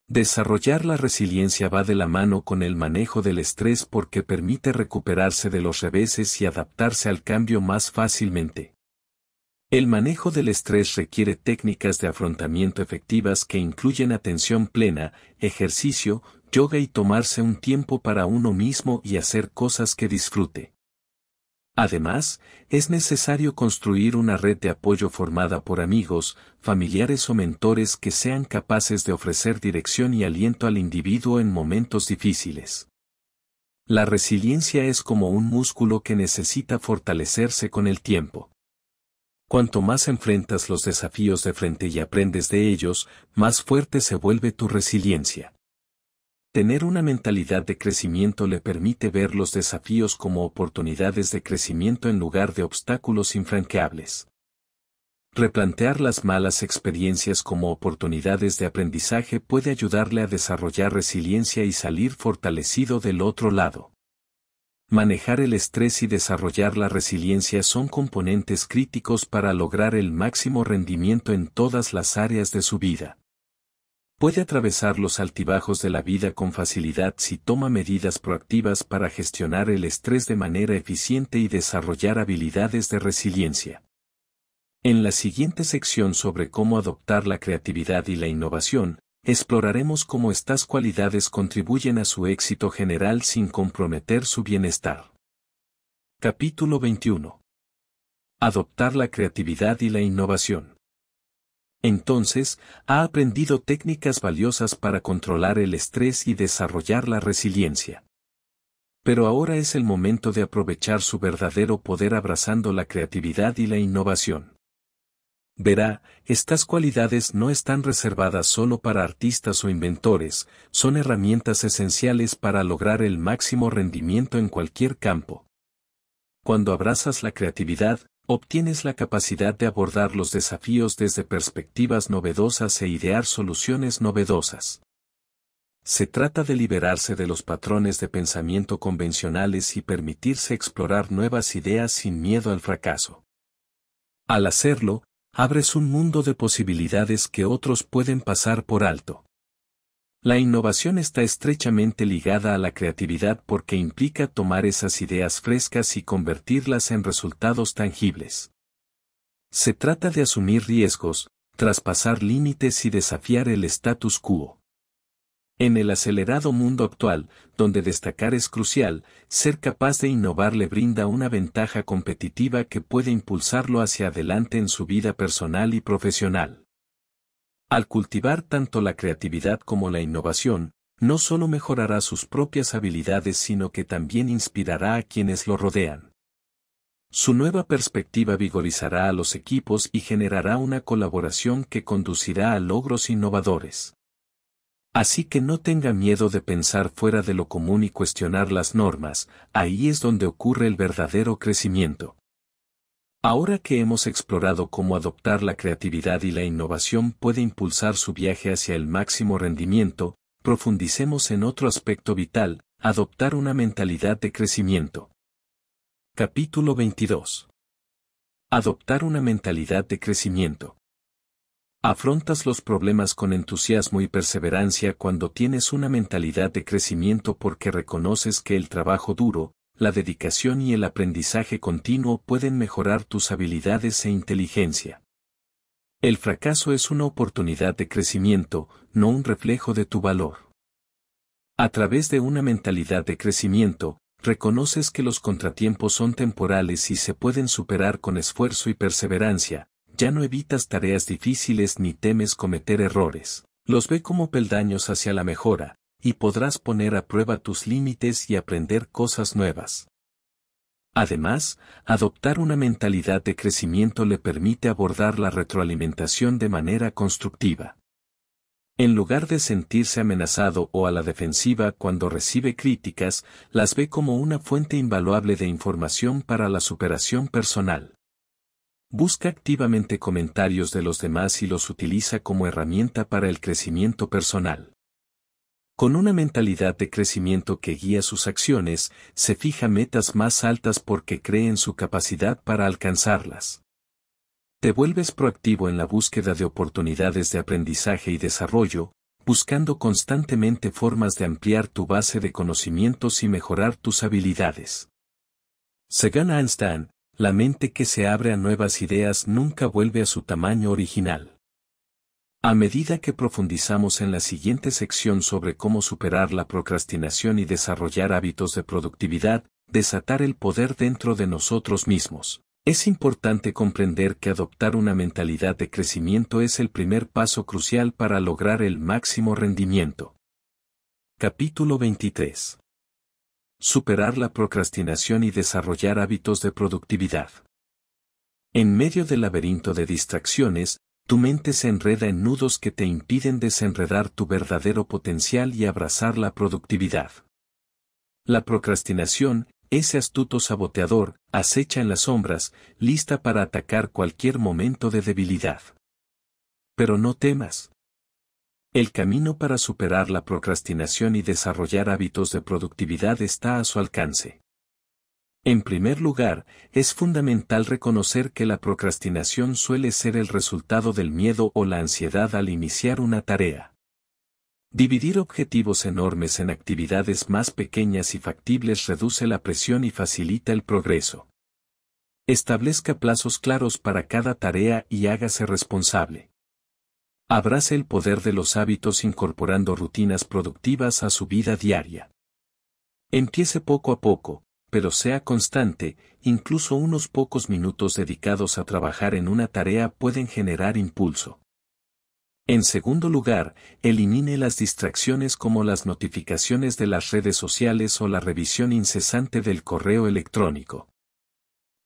Desarrollar la resiliencia va de la mano con el manejo del estrés porque permite recuperarse de los reveses y adaptarse al cambio más fácilmente. El manejo del estrés requiere técnicas de afrontamiento efectivas que incluyen atención plena, ejercicio, yoga y tomarse un tiempo para uno mismo y hacer cosas que disfrute. Además, es necesario construir una red de apoyo formada por amigos, familiares o mentores que sean capaces de ofrecer dirección y aliento al individuo en momentos difíciles. La resiliencia es como un músculo que necesita fortalecerse con el tiempo. Cuanto más enfrentas los desafíos de frente y aprendes de ellos, más fuerte se vuelve tu resiliencia. Tener una mentalidad de crecimiento le permite ver los desafíos como oportunidades de crecimiento en lugar de obstáculos infranqueables. Replantear las malas experiencias como oportunidades de aprendizaje puede ayudarle a desarrollar resiliencia y salir fortalecido del otro lado manejar el estrés y desarrollar la resiliencia son componentes críticos para lograr el máximo rendimiento en todas las áreas de su vida. Puede atravesar los altibajos de la vida con facilidad si toma medidas proactivas para gestionar el estrés de manera eficiente y desarrollar habilidades de resiliencia. En la siguiente sección sobre cómo adoptar la creatividad y la innovación, exploraremos cómo estas cualidades contribuyen a su éxito general sin comprometer su bienestar. Capítulo 21. Adoptar la creatividad y la innovación. Entonces, ha aprendido técnicas valiosas para controlar el estrés y desarrollar la resiliencia. Pero ahora es el momento de aprovechar su verdadero poder abrazando la creatividad y la innovación verá, estas cualidades no están reservadas solo para artistas o inventores, son herramientas esenciales para lograr el máximo rendimiento en cualquier campo. Cuando abrazas la creatividad, obtienes la capacidad de abordar los desafíos desde perspectivas novedosas e idear soluciones novedosas. Se trata de liberarse de los patrones de pensamiento convencionales y permitirse explorar nuevas ideas sin miedo al fracaso. Al hacerlo, abres un mundo de posibilidades que otros pueden pasar por alto. La innovación está estrechamente ligada a la creatividad porque implica tomar esas ideas frescas y convertirlas en resultados tangibles. Se trata de asumir riesgos, traspasar límites y desafiar el status quo. En el acelerado mundo actual, donde destacar es crucial, ser capaz de innovar le brinda una ventaja competitiva que puede impulsarlo hacia adelante en su vida personal y profesional. Al cultivar tanto la creatividad como la innovación, no solo mejorará sus propias habilidades sino que también inspirará a quienes lo rodean. Su nueva perspectiva vigorizará a los equipos y generará una colaboración que conducirá a logros innovadores. Así que no tenga miedo de pensar fuera de lo común y cuestionar las normas, ahí es donde ocurre el verdadero crecimiento. Ahora que hemos explorado cómo adoptar la creatividad y la innovación puede impulsar su viaje hacia el máximo rendimiento, profundicemos en otro aspecto vital, adoptar una mentalidad de crecimiento. Capítulo 22. Adoptar una mentalidad de crecimiento. Afrontas los problemas con entusiasmo y perseverancia cuando tienes una mentalidad de crecimiento porque reconoces que el trabajo duro, la dedicación y el aprendizaje continuo pueden mejorar tus habilidades e inteligencia. El fracaso es una oportunidad de crecimiento, no un reflejo de tu valor. A través de una mentalidad de crecimiento, reconoces que los contratiempos son temporales y se pueden superar con esfuerzo y perseverancia, ya no evitas tareas difíciles ni temes cometer errores. Los ve como peldaños hacia la mejora, y podrás poner a prueba tus límites y aprender cosas nuevas. Además, adoptar una mentalidad de crecimiento le permite abordar la retroalimentación de manera constructiva. En lugar de sentirse amenazado o a la defensiva cuando recibe críticas, las ve como una fuente invaluable de información para la superación personal. Busca activamente comentarios de los demás y los utiliza como herramienta para el crecimiento personal. Con una mentalidad de crecimiento que guía sus acciones, se fija metas más altas porque cree en su capacidad para alcanzarlas. Te vuelves proactivo en la búsqueda de oportunidades de aprendizaje y desarrollo, buscando constantemente formas de ampliar tu base de conocimientos y mejorar tus habilidades. Según Einstein, la mente que se abre a nuevas ideas nunca vuelve a su tamaño original. A medida que profundizamos en la siguiente sección sobre cómo superar la procrastinación y desarrollar hábitos de productividad, desatar el poder dentro de nosotros mismos, es importante comprender que adoptar una mentalidad de crecimiento es el primer paso crucial para lograr el máximo rendimiento. Capítulo 23 superar la procrastinación y desarrollar hábitos de productividad. En medio del laberinto de distracciones, tu mente se enreda en nudos que te impiden desenredar tu verdadero potencial y abrazar la productividad. La procrastinación, ese astuto saboteador, acecha en las sombras, lista para atacar cualquier momento de debilidad. Pero no temas. El camino para superar la procrastinación y desarrollar hábitos de productividad está a su alcance. En primer lugar, es fundamental reconocer que la procrastinación suele ser el resultado del miedo o la ansiedad al iniciar una tarea. Dividir objetivos enormes en actividades más pequeñas y factibles reduce la presión y facilita el progreso. Establezca plazos claros para cada tarea y hágase responsable. Abrace el poder de los hábitos incorporando rutinas productivas a su vida diaria. Empiece poco a poco, pero sea constante, incluso unos pocos minutos dedicados a trabajar en una tarea pueden generar impulso. En segundo lugar, elimine las distracciones como las notificaciones de las redes sociales o la revisión incesante del correo electrónico.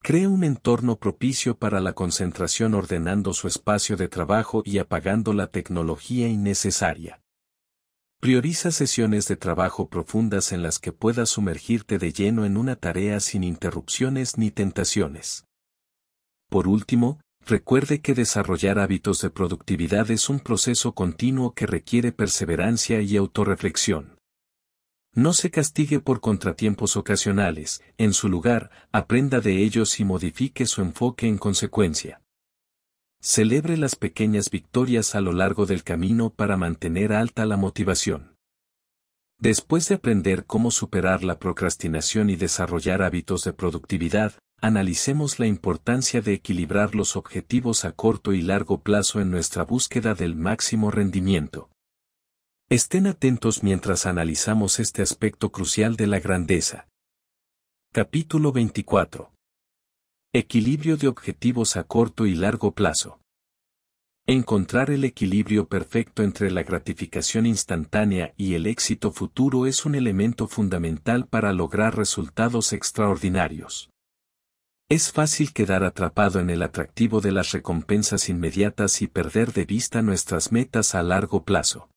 Crea un entorno propicio para la concentración ordenando su espacio de trabajo y apagando la tecnología innecesaria. Prioriza sesiones de trabajo profundas en las que puedas sumergirte de lleno en una tarea sin interrupciones ni tentaciones. Por último, recuerde que desarrollar hábitos de productividad es un proceso continuo que requiere perseverancia y autorreflexión. No se castigue por contratiempos ocasionales, en su lugar, aprenda de ellos y modifique su enfoque en consecuencia. Celebre las pequeñas victorias a lo largo del camino para mantener alta la motivación. Después de aprender cómo superar la procrastinación y desarrollar hábitos de productividad, analicemos la importancia de equilibrar los objetivos a corto y largo plazo en nuestra búsqueda del máximo rendimiento. Estén atentos mientras analizamos este aspecto crucial de la grandeza. Capítulo 24. Equilibrio de objetivos a corto y largo plazo. Encontrar el equilibrio perfecto entre la gratificación instantánea y el éxito futuro es un elemento fundamental para lograr resultados extraordinarios. Es fácil quedar atrapado en el atractivo de las recompensas inmediatas y perder de vista nuestras metas a largo plazo.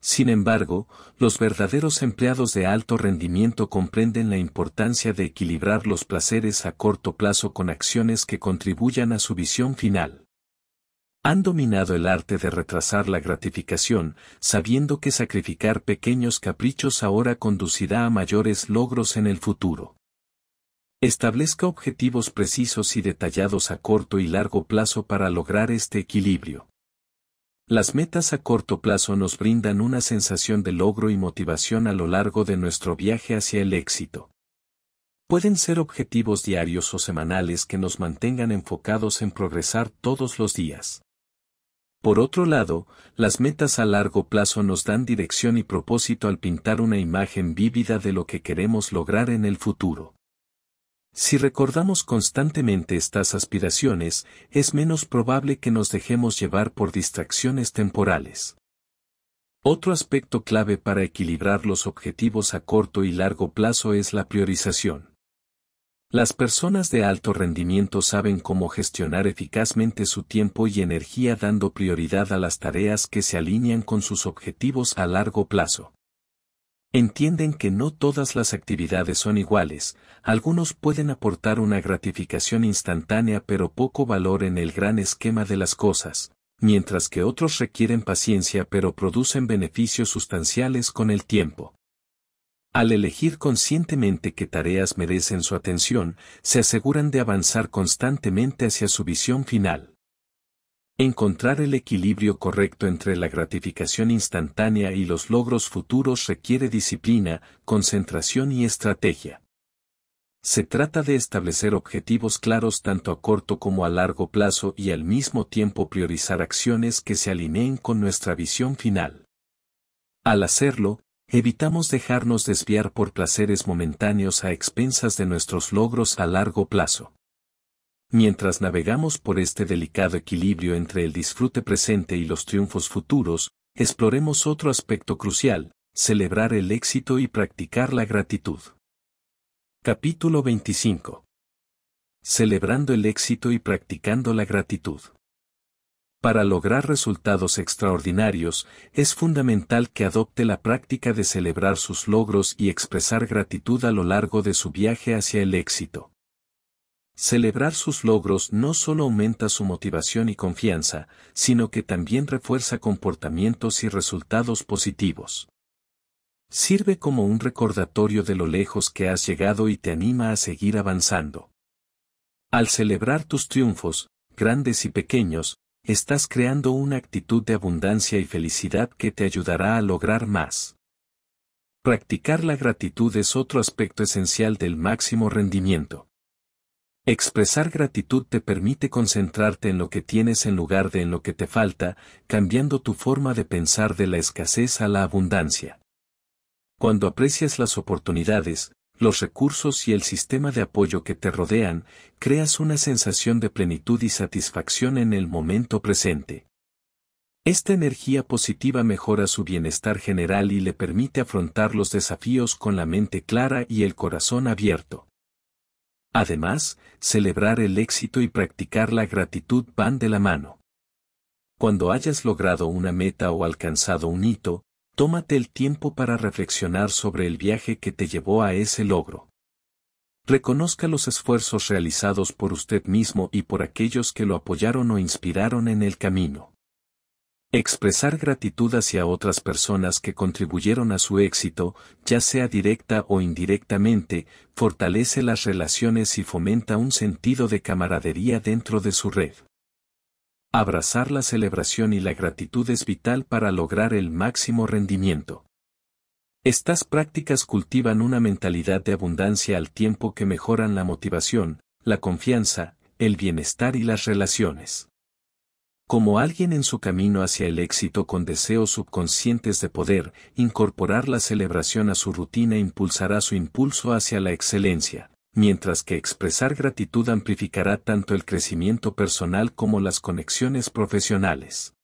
Sin embargo, los verdaderos empleados de alto rendimiento comprenden la importancia de equilibrar los placeres a corto plazo con acciones que contribuyan a su visión final. Han dominado el arte de retrasar la gratificación, sabiendo que sacrificar pequeños caprichos ahora conducirá a mayores logros en el futuro. Establezca objetivos precisos y detallados a corto y largo plazo para lograr este equilibrio. Las metas a corto plazo nos brindan una sensación de logro y motivación a lo largo de nuestro viaje hacia el éxito. Pueden ser objetivos diarios o semanales que nos mantengan enfocados en progresar todos los días. Por otro lado, las metas a largo plazo nos dan dirección y propósito al pintar una imagen vívida de lo que queremos lograr en el futuro. Si recordamos constantemente estas aspiraciones, es menos probable que nos dejemos llevar por distracciones temporales. Otro aspecto clave para equilibrar los objetivos a corto y largo plazo es la priorización. Las personas de alto rendimiento saben cómo gestionar eficazmente su tiempo y energía dando prioridad a las tareas que se alinean con sus objetivos a largo plazo. Entienden que no todas las actividades son iguales, algunos pueden aportar una gratificación instantánea pero poco valor en el gran esquema de las cosas, mientras que otros requieren paciencia pero producen beneficios sustanciales con el tiempo. Al elegir conscientemente qué tareas merecen su atención, se aseguran de avanzar constantemente hacia su visión final. Encontrar el equilibrio correcto entre la gratificación instantánea y los logros futuros requiere disciplina, concentración y estrategia. Se trata de establecer objetivos claros tanto a corto como a largo plazo y al mismo tiempo priorizar acciones que se alineen con nuestra visión final. Al hacerlo, evitamos dejarnos desviar por placeres momentáneos a expensas de nuestros logros a largo plazo. Mientras navegamos por este delicado equilibrio entre el disfrute presente y los triunfos futuros, exploremos otro aspecto crucial, celebrar el éxito y practicar la gratitud. Capítulo 25. Celebrando el éxito y practicando la gratitud. Para lograr resultados extraordinarios, es fundamental que adopte la práctica de celebrar sus logros y expresar gratitud a lo largo de su viaje hacia el éxito. Celebrar sus logros no solo aumenta su motivación y confianza, sino que también refuerza comportamientos y resultados positivos. Sirve como un recordatorio de lo lejos que has llegado y te anima a seguir avanzando. Al celebrar tus triunfos, grandes y pequeños, estás creando una actitud de abundancia y felicidad que te ayudará a lograr más. Practicar la gratitud es otro aspecto esencial del máximo rendimiento. Expresar gratitud te permite concentrarte en lo que tienes en lugar de en lo que te falta, cambiando tu forma de pensar de la escasez a la abundancia. Cuando aprecias las oportunidades, los recursos y el sistema de apoyo que te rodean, creas una sensación de plenitud y satisfacción en el momento presente. Esta energía positiva mejora su bienestar general y le permite afrontar los desafíos con la mente clara y el corazón abierto. Además, celebrar el éxito y practicar la gratitud van de la mano. Cuando hayas logrado una meta o alcanzado un hito, tómate el tiempo para reflexionar sobre el viaje que te llevó a ese logro. Reconozca los esfuerzos realizados por usted mismo y por aquellos que lo apoyaron o inspiraron en el camino. Expresar gratitud hacia otras personas que contribuyeron a su éxito, ya sea directa o indirectamente, fortalece las relaciones y fomenta un sentido de camaradería dentro de su red. Abrazar la celebración y la gratitud es vital para lograr el máximo rendimiento. Estas prácticas cultivan una mentalidad de abundancia al tiempo que mejoran la motivación, la confianza, el bienestar y las relaciones. Como alguien en su camino hacia el éxito con deseos subconscientes de poder, incorporar la celebración a su rutina impulsará su impulso hacia la excelencia, mientras que expresar gratitud amplificará tanto el crecimiento personal como las conexiones profesionales.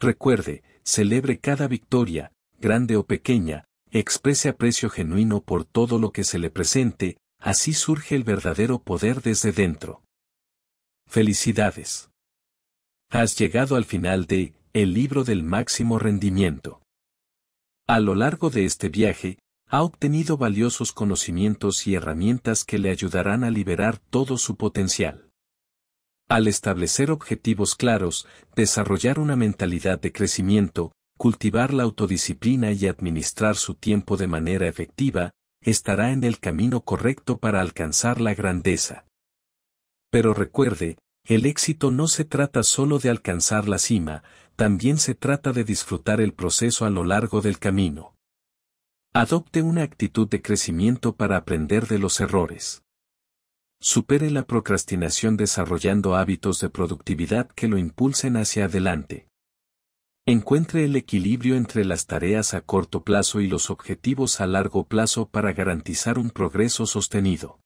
Recuerde, celebre cada victoria, grande o pequeña, exprese aprecio genuino por todo lo que se le presente, así surge el verdadero poder desde dentro. Felicidades. Has llegado al final de El libro del máximo rendimiento. A lo largo de este viaje, ha obtenido valiosos conocimientos y herramientas que le ayudarán a liberar todo su potencial. Al establecer objetivos claros, desarrollar una mentalidad de crecimiento, cultivar la autodisciplina y administrar su tiempo de manera efectiva, estará en el camino correcto para alcanzar la grandeza. Pero recuerde, el éxito no se trata solo de alcanzar la cima, también se trata de disfrutar el proceso a lo largo del camino. Adopte una actitud de crecimiento para aprender de los errores. Supere la procrastinación desarrollando hábitos de productividad que lo impulsen hacia adelante. Encuentre el equilibrio entre las tareas a corto plazo y los objetivos a largo plazo para garantizar un progreso sostenido.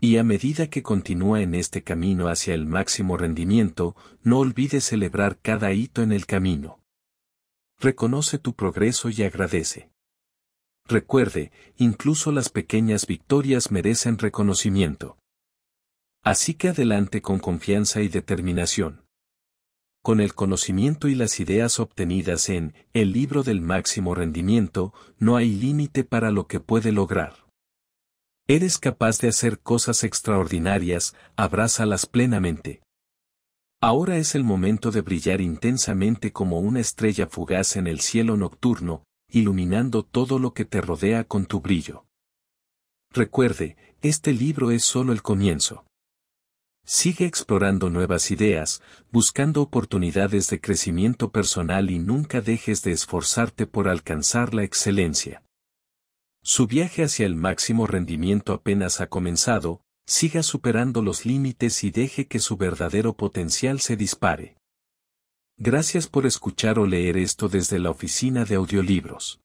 Y a medida que continúa en este camino hacia el máximo rendimiento, no olvides celebrar cada hito en el camino. Reconoce tu progreso y agradece. Recuerde, incluso las pequeñas victorias merecen reconocimiento. Así que adelante con confianza y determinación. Con el conocimiento y las ideas obtenidas en el libro del máximo rendimiento, no hay límite para lo que puede lograr. Eres capaz de hacer cosas extraordinarias, abrázalas plenamente. Ahora es el momento de brillar intensamente como una estrella fugaz en el cielo nocturno, iluminando todo lo que te rodea con tu brillo. Recuerde, este libro es solo el comienzo. Sigue explorando nuevas ideas, buscando oportunidades de crecimiento personal y nunca dejes de esforzarte por alcanzar la excelencia. Su viaje hacia el máximo rendimiento apenas ha comenzado, siga superando los límites y deje que su verdadero potencial se dispare. Gracias por escuchar o leer esto desde la oficina de audiolibros.